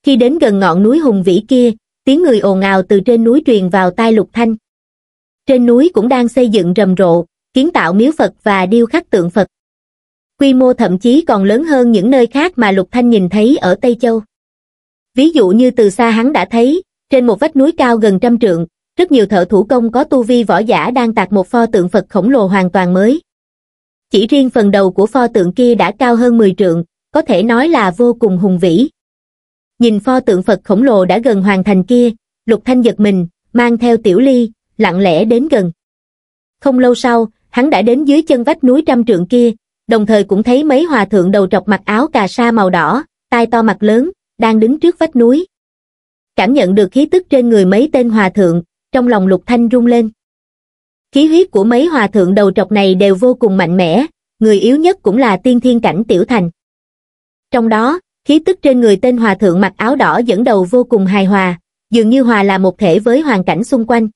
Khi đến gần ngọn núi hùng vĩ kia, tiếng người ồn ào từ trên núi truyền vào tai Lục Thanh. Trên núi cũng đang xây dựng rầm rộ, kiến tạo miếu Phật và điêu khắc tượng Phật. Quy mô thậm chí còn lớn hơn những nơi khác mà Lục Thanh nhìn thấy ở Tây Châu. Ví dụ như từ xa hắn đã thấy, trên một vách núi cao gần trăm trượng, rất nhiều thợ thủ công có tu vi võ giả đang tạc một pho tượng Phật khổng lồ hoàn toàn mới. Chỉ riêng phần đầu của pho tượng kia đã cao hơn 10 trượng, có thể nói là vô cùng hùng vĩ. Nhìn pho tượng Phật khổng lồ đã gần hoàn thành kia, Lục Thanh giật mình, mang theo Tiểu Ly, lặng lẽ đến gần. Không lâu sau, hắn đã đến dưới chân vách núi trăm trượng kia, đồng thời cũng thấy mấy hòa thượng đầu trọc mặc áo cà sa màu đỏ, tai to mặt lớn, đang đứng trước vách núi. Cảm nhận được khí tức trên người mấy tên hòa thượng, trong lòng lục thanh rung lên. Khí huyết của mấy hòa thượng đầu trọc này đều vô cùng mạnh mẽ, người yếu nhất cũng là tiên thiên cảnh tiểu thành. Trong đó, khí tức trên người tên hòa thượng mặc áo đỏ dẫn đầu vô cùng hài hòa, dường như hòa là một thể với hoàn cảnh xung quanh.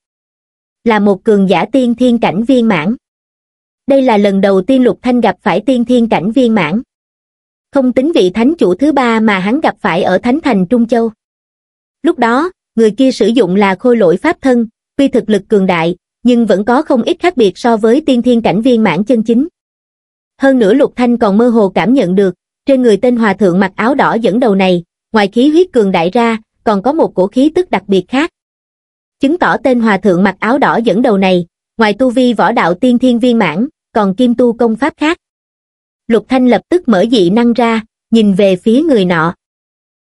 Là một cường giả tiên thiên cảnh viên mãn. Đây là lần đầu tiên Lục Thanh gặp phải tiên thiên cảnh viên mãn không tính vị thánh chủ thứ ba mà hắn gặp phải ở thánh thành trung châu lúc đó người kia sử dụng là khôi lỗi pháp thân tuy thực lực cường đại nhưng vẫn có không ít khác biệt so với tiên thiên cảnh viên mãn chân chính hơn nữa lục thanh còn mơ hồ cảm nhận được trên người tên hòa thượng mặc áo đỏ dẫn đầu này ngoài khí huyết cường đại ra còn có một cổ khí tức đặc biệt khác chứng tỏ tên hòa thượng mặc áo đỏ dẫn đầu này ngoài tu vi võ đạo tiên thiên viên mãn còn kim tu công pháp khác lục thanh lập tức mở dị năng ra nhìn về phía người nọ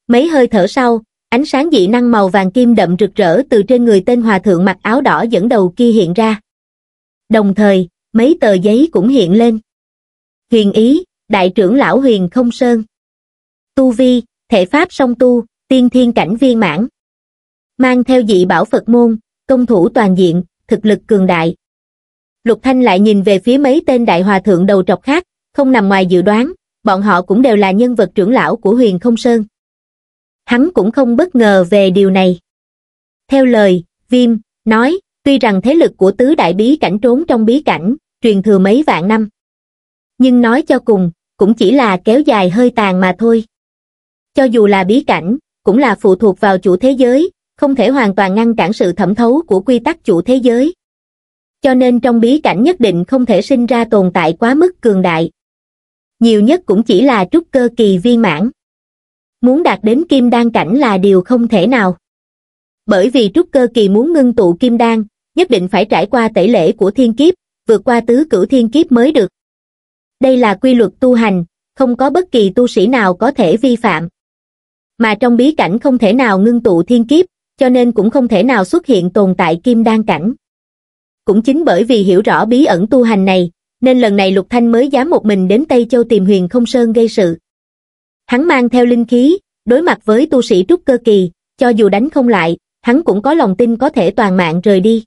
mấy hơi thở sau ánh sáng dị năng màu vàng kim đậm rực rỡ từ trên người tên hòa thượng mặc áo đỏ dẫn đầu kia hiện ra đồng thời mấy tờ giấy cũng hiện lên huyền ý đại trưởng lão huyền không sơn tu vi thể pháp song tu tiên thiên cảnh viên mãn mang theo dị bảo phật môn công thủ toàn diện thực lực cường đại lục thanh lại nhìn về phía mấy tên đại hòa thượng đầu trọc khác không nằm ngoài dự đoán, bọn họ cũng đều là nhân vật trưởng lão của huyền không sơn. Hắn cũng không bất ngờ về điều này. Theo lời, Viêm, nói, tuy rằng thế lực của tứ đại bí cảnh trốn trong bí cảnh, truyền thừa mấy vạn năm. Nhưng nói cho cùng, cũng chỉ là kéo dài hơi tàn mà thôi. Cho dù là bí cảnh, cũng là phụ thuộc vào chủ thế giới, không thể hoàn toàn ngăn cản sự thẩm thấu của quy tắc chủ thế giới. Cho nên trong bí cảnh nhất định không thể sinh ra tồn tại quá mức cường đại nhiều nhất cũng chỉ là trúc cơ kỳ viên mãn muốn đạt đến kim đan cảnh là điều không thể nào bởi vì trúc cơ kỳ muốn ngưng tụ kim đan nhất định phải trải qua tẩy lễ của thiên kiếp vượt qua tứ cửu thiên kiếp mới được đây là quy luật tu hành không có bất kỳ tu sĩ nào có thể vi phạm mà trong bí cảnh không thể nào ngưng tụ thiên kiếp cho nên cũng không thể nào xuất hiện tồn tại kim đan cảnh cũng chính bởi vì hiểu rõ bí ẩn tu hành này nên lần này Lục Thanh mới dám một mình đến Tây Châu tìm huyền không sơn gây sự. Hắn mang theo linh khí, đối mặt với tu sĩ trúc cơ kỳ, cho dù đánh không lại, hắn cũng có lòng tin có thể toàn mạng rời đi.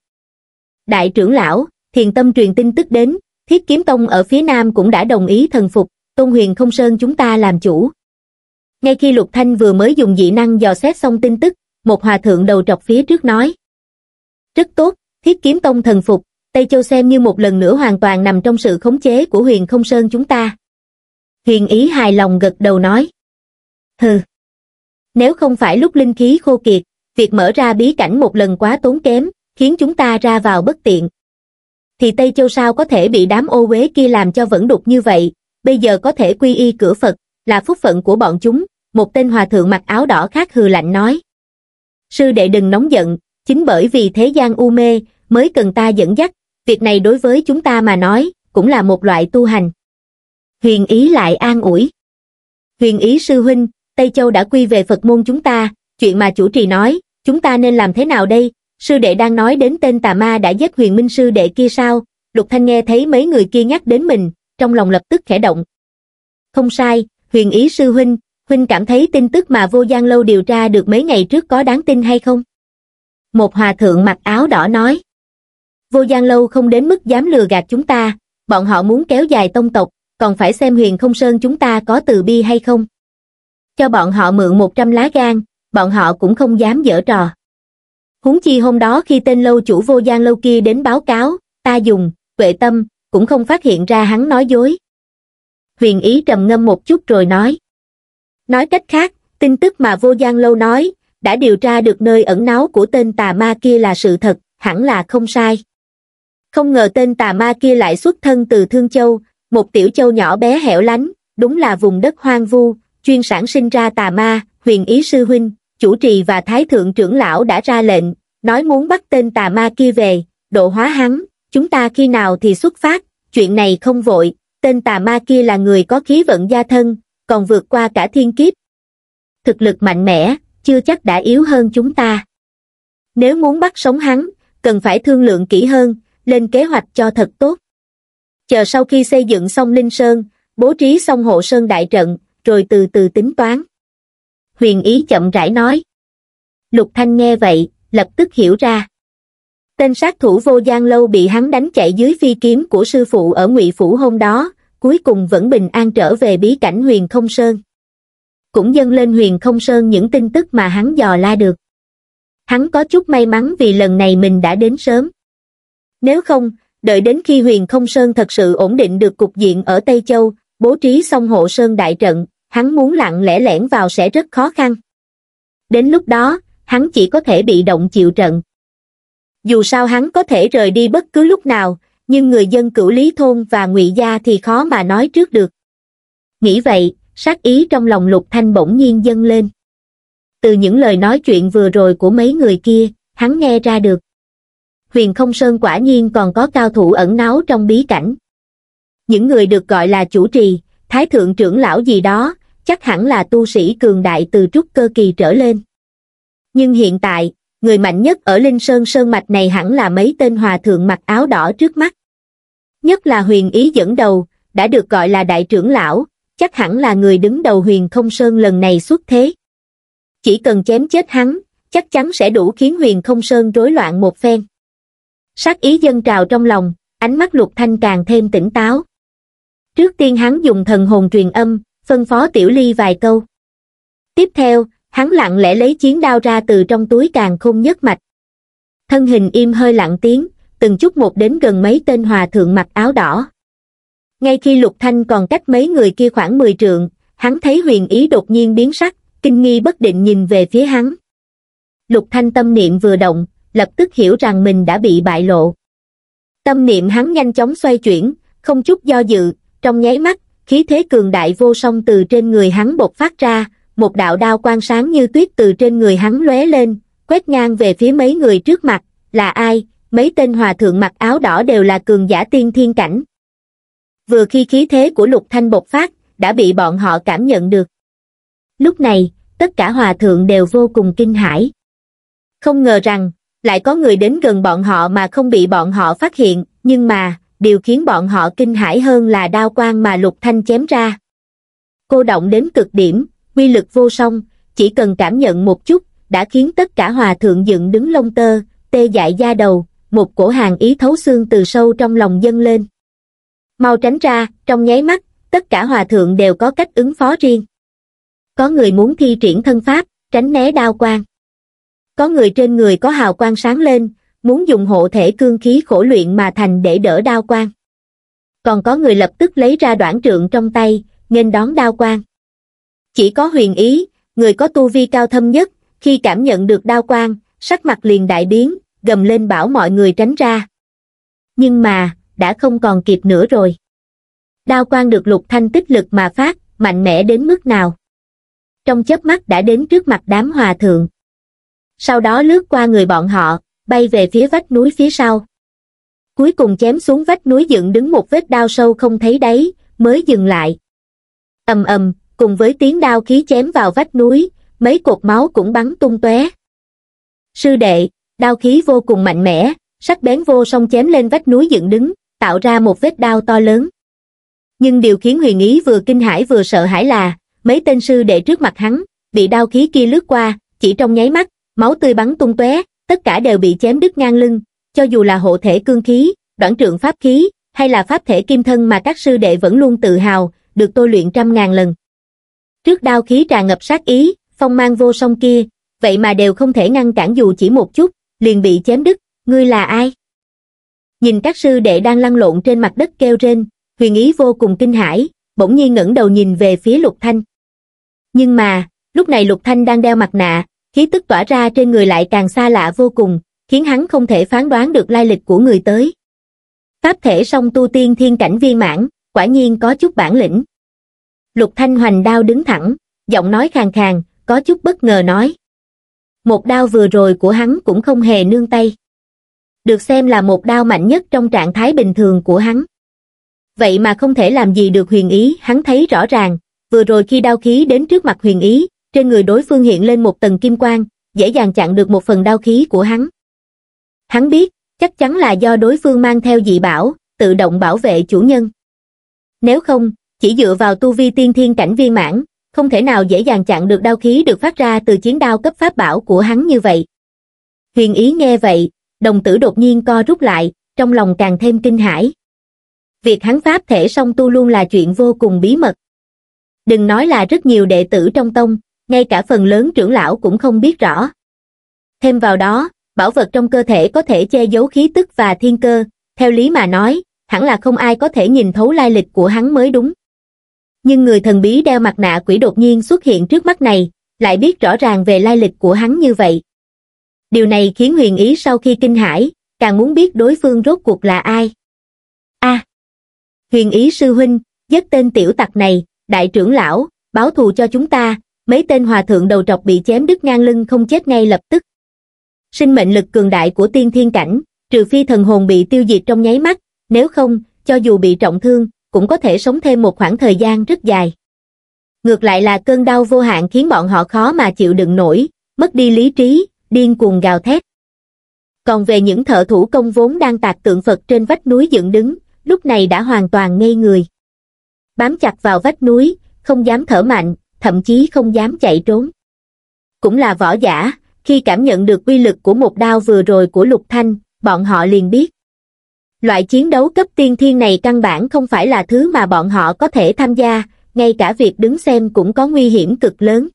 Đại trưởng lão, thiền tâm truyền tin tức đến, thiết kiếm tông ở phía nam cũng đã đồng ý thần phục, tôn huyền không sơn chúng ta làm chủ. Ngay khi Lục Thanh vừa mới dùng dị năng dò xét xong tin tức, một hòa thượng đầu trọc phía trước nói. Rất tốt, thiết kiếm tông thần phục, Tây Châu xem như một lần nữa hoàn toàn nằm trong sự khống chế của huyền không sơn chúng ta. Huyền ý hài lòng gật đầu nói. Hừ. Nếu không phải lúc linh khí khô kiệt, việc mở ra bí cảnh một lần quá tốn kém, khiến chúng ta ra vào bất tiện. Thì Tây Châu sao có thể bị đám ô uế kia làm cho vẫn đục như vậy, bây giờ có thể quy y cửa Phật, là phúc phận của bọn chúng, một tên hòa thượng mặc áo đỏ khác hừ lạnh nói. Sư đệ đừng nóng giận, chính bởi vì thế gian u mê, mới cần ta dẫn dắt, việc này đối với chúng ta mà nói, cũng là một loại tu hành. Huyền ý lại an ủi. Huyền ý sư huynh, Tây Châu đã quy về Phật môn chúng ta, chuyện mà chủ trì nói, chúng ta nên làm thế nào đây? Sư đệ đang nói đến tên tà ma đã giết huyền minh sư đệ kia sao? Lục Thanh nghe thấy mấy người kia nhắc đến mình, trong lòng lập tức khẽ động. Không sai, huyền ý sư huynh, huynh cảm thấy tin tức mà vô gian lâu điều tra được mấy ngày trước có đáng tin hay không? Một hòa thượng mặc áo đỏ nói vô gian lâu không đến mức dám lừa gạt chúng ta bọn họ muốn kéo dài tông tộc còn phải xem huyền không sơn chúng ta có từ bi hay không cho bọn họ mượn một trăm lá gan bọn họ cũng không dám dở trò huống chi hôm đó khi tên lâu chủ vô gian lâu kia đến báo cáo ta dùng vệ tâm cũng không phát hiện ra hắn nói dối huyền ý trầm ngâm một chút rồi nói nói cách khác tin tức mà vô gian lâu nói đã điều tra được nơi ẩn náu của tên tà ma kia là sự thật hẳn là không sai không ngờ tên tà ma kia lại xuất thân từ Thương Châu, một tiểu châu nhỏ bé hẻo lánh, đúng là vùng đất hoang vu, chuyên sản sinh ra tà ma, huyền ý sư huynh, chủ trì và thái thượng trưởng lão đã ra lệnh, nói muốn bắt tên tà ma kia về, độ hóa hắn, chúng ta khi nào thì xuất phát, chuyện này không vội, tên tà ma kia là người có khí vận gia thân, còn vượt qua cả thiên kiếp. Thực lực mạnh mẽ, chưa chắc đã yếu hơn chúng ta. Nếu muốn bắt sống hắn, cần phải thương lượng kỹ hơn, lên kế hoạch cho thật tốt chờ sau khi xây dựng xong linh sơn bố trí xong hộ sơn đại trận rồi từ từ tính toán huyền ý chậm rãi nói lục thanh nghe vậy lập tức hiểu ra tên sát thủ vô gian lâu bị hắn đánh chạy dưới phi kiếm của sư phụ ở ngụy phủ hôm đó cuối cùng vẫn bình an trở về bí cảnh huyền không sơn cũng dâng lên huyền không sơn những tin tức mà hắn dò la được hắn có chút may mắn vì lần này mình đã đến sớm nếu không, đợi đến khi huyền không sơn thật sự ổn định được cục diện ở Tây Châu, bố trí xong hộ sơn đại trận, hắn muốn lặng lẽ lẻn vào sẽ rất khó khăn. Đến lúc đó, hắn chỉ có thể bị động chịu trận. Dù sao hắn có thể rời đi bất cứ lúc nào, nhưng người dân cửu lý thôn và ngụy gia thì khó mà nói trước được. Nghĩ vậy, sát ý trong lòng lục thanh bỗng nhiên dâng lên. Từ những lời nói chuyện vừa rồi của mấy người kia, hắn nghe ra được, huyền không sơn quả nhiên còn có cao thủ ẩn náu trong bí cảnh. Những người được gọi là chủ trì, thái thượng trưởng lão gì đó, chắc hẳn là tu sĩ cường đại từ trúc cơ kỳ trở lên. Nhưng hiện tại, người mạnh nhất ở Linh Sơn Sơn Mạch này hẳn là mấy tên hòa thượng mặc áo đỏ trước mắt. Nhất là huyền ý dẫn đầu, đã được gọi là đại trưởng lão, chắc hẳn là người đứng đầu huyền không sơn lần này xuất thế. Chỉ cần chém chết hắn, chắc chắn sẽ đủ khiến huyền không sơn rối loạn một phen sát ý dân trào trong lòng ánh mắt lục thanh càng thêm tỉnh táo trước tiên hắn dùng thần hồn truyền âm phân phó tiểu ly vài câu tiếp theo hắn lặng lẽ lấy chiến đao ra từ trong túi càng khôn nhất mạch thân hình im hơi lặng tiếng từng chút một đến gần mấy tên hòa thượng mặc áo đỏ ngay khi lục thanh còn cách mấy người kia khoảng mười trượng hắn thấy huyền ý đột nhiên biến sắc kinh nghi bất định nhìn về phía hắn lục thanh tâm niệm vừa động lập tức hiểu rằng mình đã bị bại lộ tâm niệm hắn nhanh chóng xoay chuyển không chút do dự trong nháy mắt khí thế cường đại vô song từ trên người hắn bộc phát ra một đạo đao quang sáng như tuyết từ trên người hắn lóe lên quét ngang về phía mấy người trước mặt là ai mấy tên hòa thượng mặc áo đỏ đều là cường giả tiên thiên cảnh vừa khi khí thế của lục thanh bộc phát đã bị bọn họ cảm nhận được lúc này tất cả hòa thượng đều vô cùng kinh hãi không ngờ rằng lại có người đến gần bọn họ mà không bị bọn họ phát hiện, nhưng mà, điều khiến bọn họ kinh hãi hơn là đao quang mà Lục Thanh chém ra. Cô động đến cực điểm, quy lực vô song, chỉ cần cảm nhận một chút, đã khiến tất cả hòa thượng dựng đứng lông tơ, tê dại da đầu, một cổ hàng ý thấu xương từ sâu trong lòng dâng lên. Mau tránh ra, trong nháy mắt, tất cả hòa thượng đều có cách ứng phó riêng. Có người muốn thi triển thân pháp, tránh né đao quang. Có người trên người có hào quang sáng lên, muốn dùng hộ thể cương khí khổ luyện mà thành để đỡ đao quang. Còn có người lập tức lấy ra đoạn trượng trong tay, nghênh đón đao quang. Chỉ có huyền ý, người có tu vi cao thâm nhất, khi cảm nhận được đao quang, sắc mặt liền đại biến, gầm lên bảo mọi người tránh ra. Nhưng mà, đã không còn kịp nữa rồi. Đao quang được lục thanh tích lực mà phát, mạnh mẽ đến mức nào. Trong chớp mắt đã đến trước mặt đám hòa thượng sau đó lướt qua người bọn họ, bay về phía vách núi phía sau. Cuối cùng chém xuống vách núi dựng đứng một vết đao sâu không thấy đáy, mới dừng lại. ầm ầm, cùng với tiếng đao khí chém vào vách núi, mấy cột máu cũng bắn tung tóe. Sư đệ, đao khí vô cùng mạnh mẽ, sắc bén vô song chém lên vách núi dựng đứng, tạo ra một vết đao to lớn. Nhưng điều khiến huyền ý vừa kinh hãi vừa sợ hãi là, mấy tên sư đệ trước mặt hắn, bị đao khí kia lướt qua, chỉ trong nháy mắt, máu tươi bắn tung tóe, tất cả đều bị chém đứt ngang lưng, cho dù là hộ thể cương khí, đoạn trượng pháp khí, hay là pháp thể kim thân mà các sư đệ vẫn luôn tự hào, được tôi luyện trăm ngàn lần. Trước đao khí tràn ngập sát ý, phong mang vô song kia, vậy mà đều không thể ngăn cản dù chỉ một chút, liền bị chém đứt, ngươi là ai? Nhìn các sư đệ đang lăn lộn trên mặt đất kêu rên, huyền ý vô cùng kinh hãi, bỗng nhiên ngẩng đầu nhìn về phía lục thanh. Nhưng mà, lúc này lục thanh đang đeo mặt nạ, khí tức tỏa ra trên người lại càng xa lạ vô cùng, khiến hắn không thể phán đoán được lai lịch của người tới. Pháp thể song tu tiên thiên cảnh viên mãn, quả nhiên có chút bản lĩnh. Lục Thanh Hoành đao đứng thẳng, giọng nói khàn khàn, có chút bất ngờ nói. Một đao vừa rồi của hắn cũng không hề nương tay. Được xem là một đao mạnh nhất trong trạng thái bình thường của hắn. Vậy mà không thể làm gì được huyền ý, hắn thấy rõ ràng, vừa rồi khi đao khí đến trước mặt huyền ý, trên người đối phương hiện lên một tầng kim quang, dễ dàng chặn được một phần đau khí của hắn. Hắn biết, chắc chắn là do đối phương mang theo dị bảo, tự động bảo vệ chủ nhân. Nếu không, chỉ dựa vào tu vi tiên thiên cảnh viên mãn, không thể nào dễ dàng chặn được đau khí được phát ra từ chiến đao cấp pháp bảo của hắn như vậy. Huyền ý nghe vậy, đồng tử đột nhiên co rút lại, trong lòng càng thêm kinh hãi. Việc hắn pháp thể song tu luôn là chuyện vô cùng bí mật. Đừng nói là rất nhiều đệ tử trong tông, ngay cả phần lớn trưởng lão cũng không biết rõ. Thêm vào đó, bảo vật trong cơ thể có thể che giấu khí tức và thiên cơ, theo lý mà nói, hẳn là không ai có thể nhìn thấu lai lịch của hắn mới đúng. Nhưng người thần bí đeo mặt nạ quỷ đột nhiên xuất hiện trước mắt này, lại biết rõ ràng về lai lịch của hắn như vậy. Điều này khiến huyền ý sau khi kinh hãi, càng muốn biết đối phương rốt cuộc là ai. a à, huyền ý sư huynh, giết tên tiểu tặc này, đại trưởng lão, báo thù cho chúng ta, mấy tên hòa thượng đầu trọc bị chém đứt ngang lưng không chết ngay lập tức. Sinh mệnh lực cường đại của tiên thiên cảnh, trừ phi thần hồn bị tiêu diệt trong nháy mắt, nếu không, cho dù bị trọng thương, cũng có thể sống thêm một khoảng thời gian rất dài. Ngược lại là cơn đau vô hạn khiến bọn họ khó mà chịu đựng nổi, mất đi lý trí, điên cuồng gào thét. Còn về những thợ thủ công vốn đang tạc tượng Phật trên vách núi dựng đứng, lúc này đã hoàn toàn ngây người. Bám chặt vào vách núi, không dám thở mạnh, thậm chí không dám chạy trốn. Cũng là võ giả, khi cảm nhận được quy lực của một đao vừa rồi của Lục Thanh, bọn họ liền biết. Loại chiến đấu cấp tiên thiên này căn bản không phải là thứ mà bọn họ có thể tham gia, ngay cả việc đứng xem cũng có nguy hiểm cực lớn.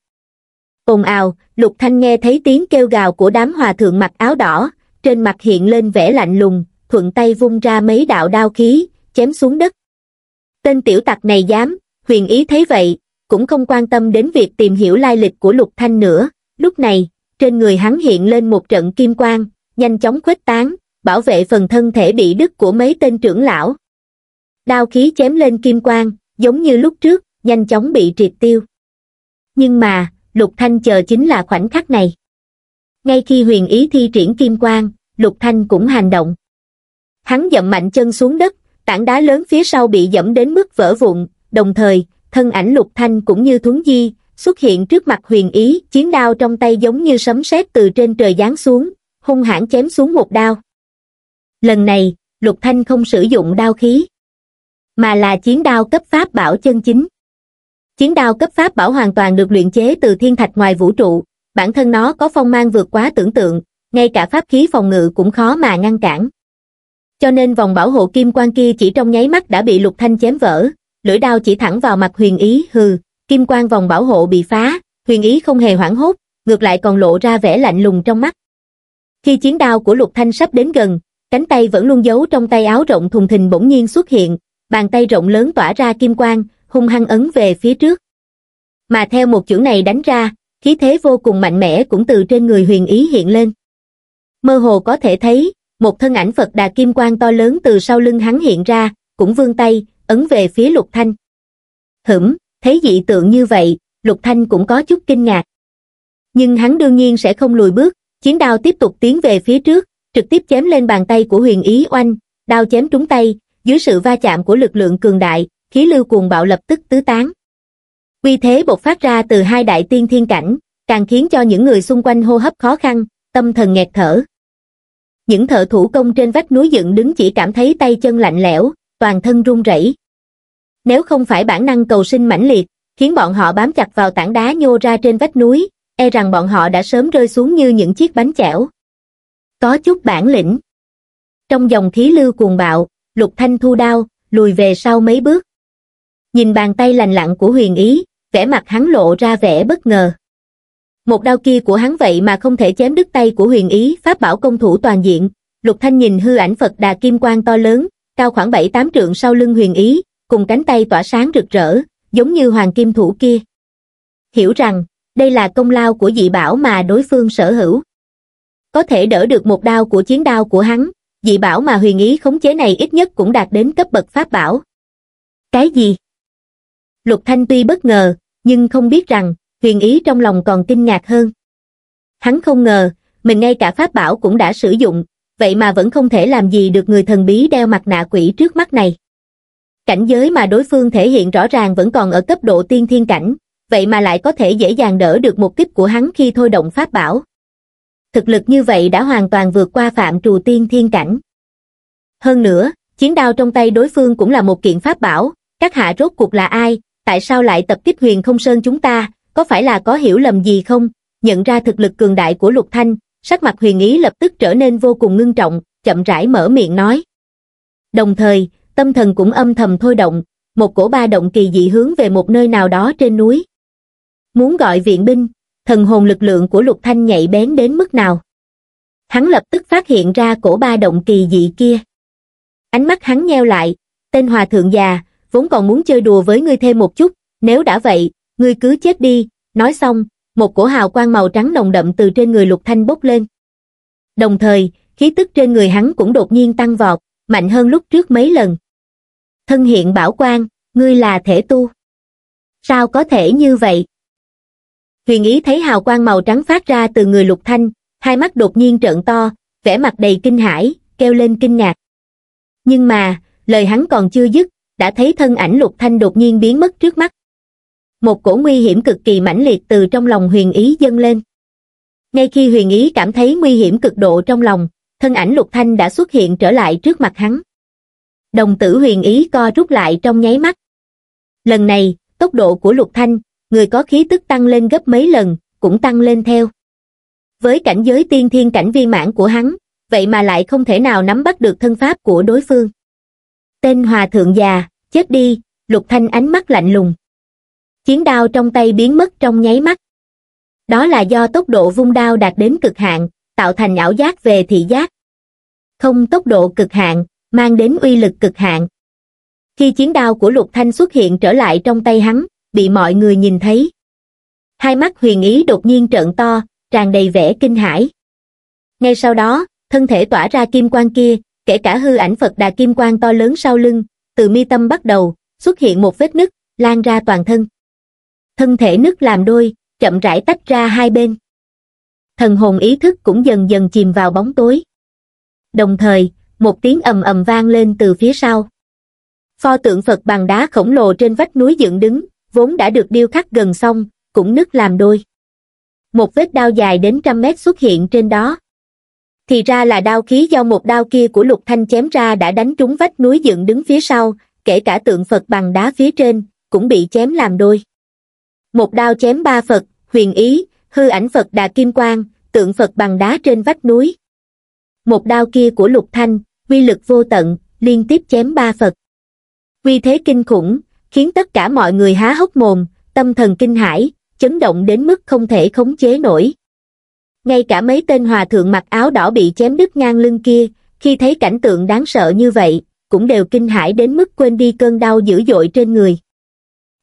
Ồn ào, Lục Thanh nghe thấy tiếng kêu gào của đám hòa thượng mặc áo đỏ, trên mặt hiện lên vẻ lạnh lùng, thuận tay vung ra mấy đạo đao khí, chém xuống đất. Tên tiểu tặc này dám, huyền ý thấy vậy, cũng không quan tâm đến việc tìm hiểu lai lịch của Lục Thanh nữa. Lúc này, trên người hắn hiện lên một trận kim quang, nhanh chóng khuếch tán, bảo vệ phần thân thể bị đứt của mấy tên trưởng lão. Đao khí chém lên kim quang, giống như lúc trước, nhanh chóng bị triệt tiêu. Nhưng mà, Lục Thanh chờ chính là khoảnh khắc này. Ngay khi huyền ý thi triển kim quang, Lục Thanh cũng hành động. Hắn dậm mạnh chân xuống đất, tảng đá lớn phía sau bị dẫm đến mức vỡ vụn, đồng thời, thân ảnh lục thanh cũng như thuấn di, xuất hiện trước mặt huyền ý, chiến đao trong tay giống như sấm sét từ trên trời giáng xuống, hung hãn chém xuống một đao. Lần này, lục thanh không sử dụng đao khí, mà là chiến đao cấp pháp bảo chân chính. Chiến đao cấp pháp bảo hoàn toàn được luyện chế từ thiên thạch ngoài vũ trụ, bản thân nó có phong mang vượt quá tưởng tượng, ngay cả pháp khí phòng ngự cũng khó mà ngăn cản. Cho nên vòng bảo hộ kim quan kia chỉ trong nháy mắt đã bị lục thanh chém vỡ, lưỡi đao chỉ thẳng vào mặt huyền ý hừ, kim quang vòng bảo hộ bị phá, huyền ý không hề hoảng hốt, ngược lại còn lộ ra vẻ lạnh lùng trong mắt. Khi chiến đao của lục thanh sắp đến gần, cánh tay vẫn luôn giấu trong tay áo rộng thùng thình bỗng nhiên xuất hiện, bàn tay rộng lớn tỏa ra kim quang, hung hăng ấn về phía trước. Mà theo một chữ này đánh ra, khí thế vô cùng mạnh mẽ cũng từ trên người huyền ý hiện lên. Mơ hồ có thể thấy, một thân ảnh Phật đà kim quang to lớn từ sau lưng hắn hiện ra, cũng vươn tay, ấn về phía Lục Thanh. Hửm, thấy dị tượng như vậy, Lục Thanh cũng có chút kinh ngạc. Nhưng hắn đương nhiên sẽ không lùi bước, chiến đao tiếp tục tiến về phía trước, trực tiếp chém lên bàn tay của huyền ý oanh, đao chém trúng tay, dưới sự va chạm của lực lượng cường đại, khí lưu cuồng bạo lập tức tứ tán. Quy thế bộc phát ra từ hai đại tiên thiên cảnh, càng khiến cho những người xung quanh hô hấp khó khăn, tâm thần nghẹt thở. Những thợ thủ công trên vách núi dựng đứng chỉ cảm thấy tay chân lạnh lẽo, toàn thân run rẩy. Nếu không phải bản năng cầu sinh mãnh liệt, khiến bọn họ bám chặt vào tảng đá nhô ra trên vách núi, e rằng bọn họ đã sớm rơi xuống như những chiếc bánh chẻo. Có chút bản lĩnh. Trong dòng khí lưu cuồng bạo, Lục Thanh thu đao, lùi về sau mấy bước. Nhìn bàn tay lành lặng của huyền ý, vẻ mặt hắn lộ ra vẻ bất ngờ. Một đao kia của hắn vậy mà không thể chém đứt tay của huyền ý pháp bảo công thủ toàn diện. Lục Thanh nhìn hư ảnh Phật đà kim quang to lớn, cao khoảng 7-8 trượng sau lưng huyền ý, cùng cánh tay tỏa sáng rực rỡ, giống như hoàng kim thủ kia. Hiểu rằng, đây là công lao của dị bảo mà đối phương sở hữu. Có thể đỡ được một đao của chiến đao của hắn, dị bảo mà huyền ý khống chế này ít nhất cũng đạt đến cấp bậc pháp bảo. Cái gì? Lục Thanh tuy bất ngờ, nhưng không biết rằng, huyền ý trong lòng còn kinh ngạc hơn. Hắn không ngờ, mình ngay cả pháp bảo cũng đã sử dụng, vậy mà vẫn không thể làm gì được người thần bí đeo mặt nạ quỷ trước mắt này. Cảnh giới mà đối phương thể hiện rõ ràng vẫn còn ở cấp độ tiên thiên cảnh, vậy mà lại có thể dễ dàng đỡ được một kích của hắn khi thôi động pháp bảo. Thực lực như vậy đã hoàn toàn vượt qua phạm trù tiên thiên cảnh. Hơn nữa, chiến đao trong tay đối phương cũng là một kiện pháp bảo, các hạ rốt cuộc là ai, tại sao lại tập kích huyền không sơn chúng ta, có phải là có hiểu lầm gì không? Nhận ra thực lực cường đại của Lục Thanh, sắc mặt huyền ý lập tức trở nên vô cùng ngưng trọng, chậm rãi mở miệng nói. Đồng thời, tâm thần cũng âm thầm thôi động, một cổ ba động kỳ dị hướng về một nơi nào đó trên núi. Muốn gọi viện binh, thần hồn lực lượng của Lục Thanh nhạy bén đến mức nào? Hắn lập tức phát hiện ra cổ ba động kỳ dị kia. Ánh mắt hắn nheo lại, tên hòa thượng già, vốn còn muốn chơi đùa với ngươi thêm một chút, nếu đã vậy, ngươi cứ chết đi, nói xong, một cổ hào quang màu trắng nồng đậm từ trên người Lục Thanh bốc lên. Đồng thời, khí tức trên người hắn cũng đột nhiên tăng vọt, mạnh hơn lúc trước mấy lần thân hiện bảo quan ngươi là thể tu sao có thể như vậy huyền ý thấy hào quang màu trắng phát ra từ người lục thanh hai mắt đột nhiên trợn to vẻ mặt đầy kinh hãi kêu lên kinh ngạc nhưng mà lời hắn còn chưa dứt đã thấy thân ảnh lục thanh đột nhiên biến mất trước mắt một cổ nguy hiểm cực kỳ mãnh liệt từ trong lòng huyền ý dâng lên ngay khi huyền ý cảm thấy nguy hiểm cực độ trong lòng thân ảnh lục thanh đã xuất hiện trở lại trước mặt hắn đồng tử huyền ý co rút lại trong nháy mắt. Lần này, tốc độ của lục thanh, người có khí tức tăng lên gấp mấy lần, cũng tăng lên theo. Với cảnh giới tiên thiên cảnh viên mãn của hắn, vậy mà lại không thể nào nắm bắt được thân pháp của đối phương. Tên hòa thượng già, chết đi, lục thanh ánh mắt lạnh lùng. Chiến đao trong tay biến mất trong nháy mắt. Đó là do tốc độ vung đao đạt đến cực hạn, tạo thành ảo giác về thị giác. Không tốc độ cực hạn, mang đến uy lực cực hạn khi chiến đao của lục thanh xuất hiện trở lại trong tay hắn bị mọi người nhìn thấy hai mắt huyền ý đột nhiên trợn to tràn đầy vẻ kinh hãi ngay sau đó thân thể tỏa ra kim quang kia kể cả hư ảnh phật đà kim quang to lớn sau lưng từ mi tâm bắt đầu xuất hiện một vết nứt lan ra toàn thân thân thể nứt làm đôi chậm rãi tách ra hai bên thần hồn ý thức cũng dần dần chìm vào bóng tối đồng thời một tiếng ầm ầm vang lên từ phía sau. Pho tượng Phật bằng đá khổng lồ trên vách núi dựng đứng, vốn đã được điêu khắc gần xong, cũng nứt làm đôi. Một vết đao dài đến trăm mét xuất hiện trên đó. Thì ra là đao khí do một đao kia của Lục Thanh chém ra đã đánh trúng vách núi dựng đứng phía sau, kể cả tượng Phật bằng đá phía trên, cũng bị chém làm đôi. Một đao chém ba Phật, huyền ý, hư ảnh Phật đà kim quang, tượng Phật bằng đá trên vách núi một đao kia của lục thanh uy lực vô tận liên tiếp chém ba phật uy thế kinh khủng khiến tất cả mọi người há hốc mồm tâm thần kinh hãi chấn động đến mức không thể khống chế nổi ngay cả mấy tên hòa thượng mặc áo đỏ bị chém đứt ngang lưng kia khi thấy cảnh tượng đáng sợ như vậy cũng đều kinh hãi đến mức quên đi cơn đau dữ dội trên người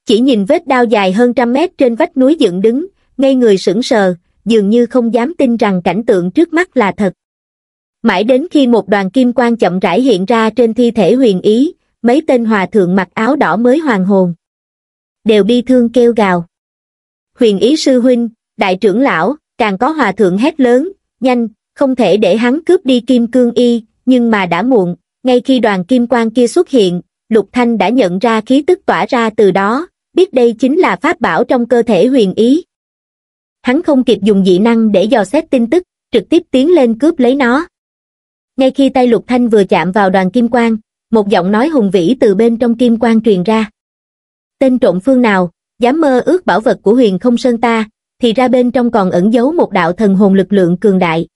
chỉ nhìn vết đau dài hơn trăm mét trên vách núi dựng đứng ngay người sững sờ dường như không dám tin rằng cảnh tượng trước mắt là thật mãi đến khi một đoàn kim quang chậm rãi hiện ra trên thi thể huyền ý mấy tên hòa thượng mặc áo đỏ mới hoàng hồn đều bi thương kêu gào huyền ý sư huynh đại trưởng lão càng có hòa thượng hét lớn nhanh không thể để hắn cướp đi kim cương y nhưng mà đã muộn ngay khi đoàn kim quang kia xuất hiện lục thanh đã nhận ra khí tức tỏa ra từ đó biết đây chính là pháp bảo trong cơ thể huyền ý hắn không kịp dùng dị năng để dò xét tin tức trực tiếp tiến lên cướp lấy nó ngay khi tay lục thanh vừa chạm vào đoàn kim quang một giọng nói hùng vĩ từ bên trong kim quang truyền ra tên trộm phương nào dám mơ ước bảo vật của huyền không sơn ta thì ra bên trong còn ẩn giấu một đạo thần hồn lực lượng cường đại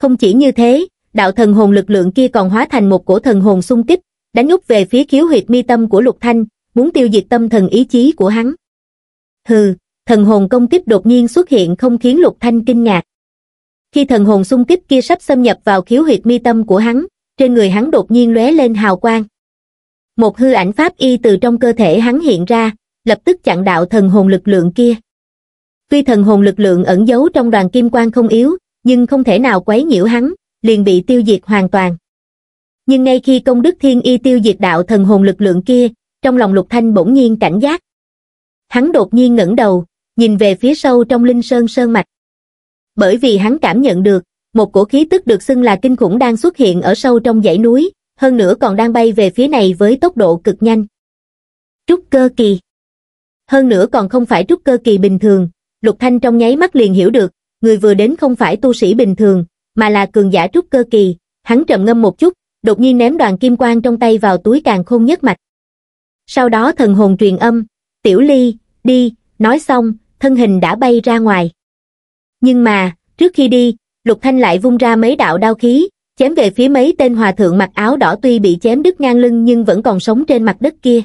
không chỉ như thế đạo thần hồn lực lượng kia còn hóa thành một cổ thần hồn xung kích đánh úp về phía khiếu huyệt mi tâm của lục thanh muốn tiêu diệt tâm thần ý chí của hắn hừ thần hồn công kích đột nhiên xuất hiện không khiến lục thanh kinh ngạc khi thần hồn xung kích kia sắp xâm nhập vào khiếu huyệt mi tâm của hắn trên người hắn đột nhiên lóe lên hào quang một hư ảnh pháp y từ trong cơ thể hắn hiện ra lập tức chặn đạo thần hồn lực lượng kia tuy thần hồn lực lượng ẩn giấu trong đoàn kim quang không yếu nhưng không thể nào quấy nhiễu hắn liền bị tiêu diệt hoàn toàn nhưng ngay khi công đức thiên y tiêu diệt đạo thần hồn lực lượng kia trong lòng lục thanh bỗng nhiên cảnh giác hắn đột nhiên ngẩng đầu nhìn về phía sâu trong linh sơn sơn mạch bởi vì hắn cảm nhận được, một cổ khí tức được xưng là kinh khủng đang xuất hiện ở sâu trong dãy núi, hơn nữa còn đang bay về phía này với tốc độ cực nhanh. Trúc cơ kỳ Hơn nữa còn không phải trúc cơ kỳ bình thường, Lục Thanh trong nháy mắt liền hiểu được, người vừa đến không phải tu sĩ bình thường, mà là cường giả trúc cơ kỳ, hắn trầm ngâm một chút, đột nhiên ném đoàn kim quang trong tay vào túi càng khôn nhất mạch. Sau đó thần hồn truyền âm, tiểu ly, đi, nói xong, thân hình đã bay ra ngoài nhưng mà trước khi đi lục thanh lại vung ra mấy đạo đao khí chém về phía mấy tên hòa thượng mặc áo đỏ tuy bị chém đứt ngang lưng nhưng vẫn còn sống trên mặt đất kia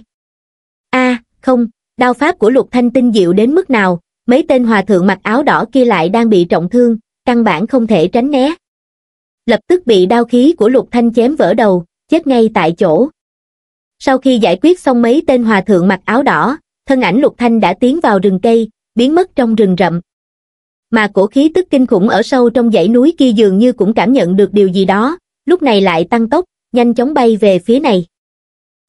a không đao pháp của lục thanh tinh diệu đến mức nào mấy tên hòa thượng mặc áo đỏ kia lại đang bị trọng thương căn bản không thể tránh né lập tức bị đao khí của lục thanh chém vỡ đầu chết ngay tại chỗ sau khi giải quyết xong mấy tên hòa thượng mặc áo đỏ thân ảnh lục thanh đã tiến vào rừng cây biến mất trong rừng rậm mà cổ khí tức kinh khủng ở sâu trong dãy núi kia dường như cũng cảm nhận được điều gì đó, lúc này lại tăng tốc, nhanh chóng bay về phía này.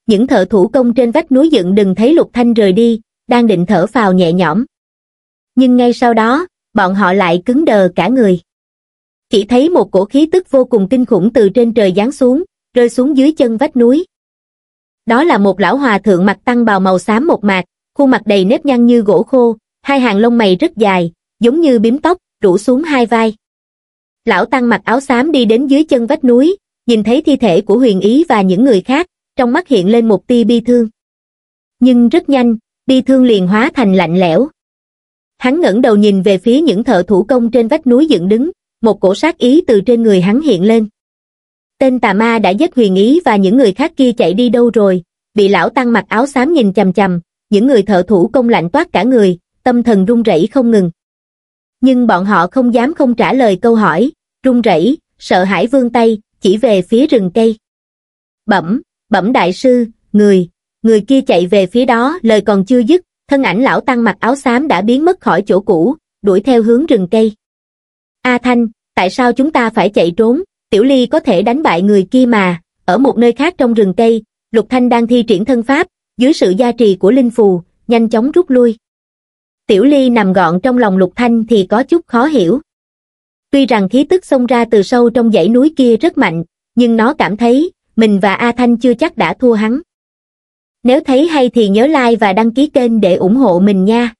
Những thợ thủ công trên vách núi dựng đừng thấy Lục Thanh rời đi, đang định thở phào nhẹ nhõm. Nhưng ngay sau đó, bọn họ lại cứng đờ cả người. Chỉ thấy một cổ khí tức vô cùng kinh khủng từ trên trời giáng xuống, rơi xuống dưới chân vách núi. Đó là một lão hòa thượng mặt tăng bào màu xám một mạc, khuôn mặt đầy nếp nhăn như gỗ khô, hai hàng lông mày rất dài, giống như bím tóc, rủ xuống hai vai. Lão Tăng mặc áo xám đi đến dưới chân vách núi, nhìn thấy thi thể của huyền ý và những người khác, trong mắt hiện lên một tia bi thương. Nhưng rất nhanh, bi thương liền hóa thành lạnh lẽo. Hắn ngẩng đầu nhìn về phía những thợ thủ công trên vách núi dựng đứng, một cổ sát ý từ trên người hắn hiện lên. Tên tà ma đã giết huyền ý và những người khác kia chạy đi đâu rồi, bị lão tăng mặc áo xám nhìn chằm chằm, những người thợ thủ công lạnh toát cả người, tâm thần run rẩy không ngừng nhưng bọn họ không dám không trả lời câu hỏi, run rẩy, sợ hãi vươn tay, chỉ về phía rừng cây. Bẩm, bẩm đại sư, người, người kia chạy về phía đó, lời còn chưa dứt, thân ảnh lão tăng mặc áo xám đã biến mất khỏi chỗ cũ, đuổi theo hướng rừng cây. A Thanh, tại sao chúng ta phải chạy trốn, Tiểu Ly có thể đánh bại người kia mà, ở một nơi khác trong rừng cây, Lục Thanh đang thi triển thân pháp, dưới sự gia trì của Linh Phù, nhanh chóng rút lui. Tiểu Ly nằm gọn trong lòng Lục Thanh thì có chút khó hiểu. Tuy rằng khí tức xông ra từ sâu trong dãy núi kia rất mạnh, nhưng nó cảm thấy mình và A Thanh chưa chắc đã thua hắn. Nếu thấy hay thì nhớ like và đăng ký kênh để ủng hộ mình nha.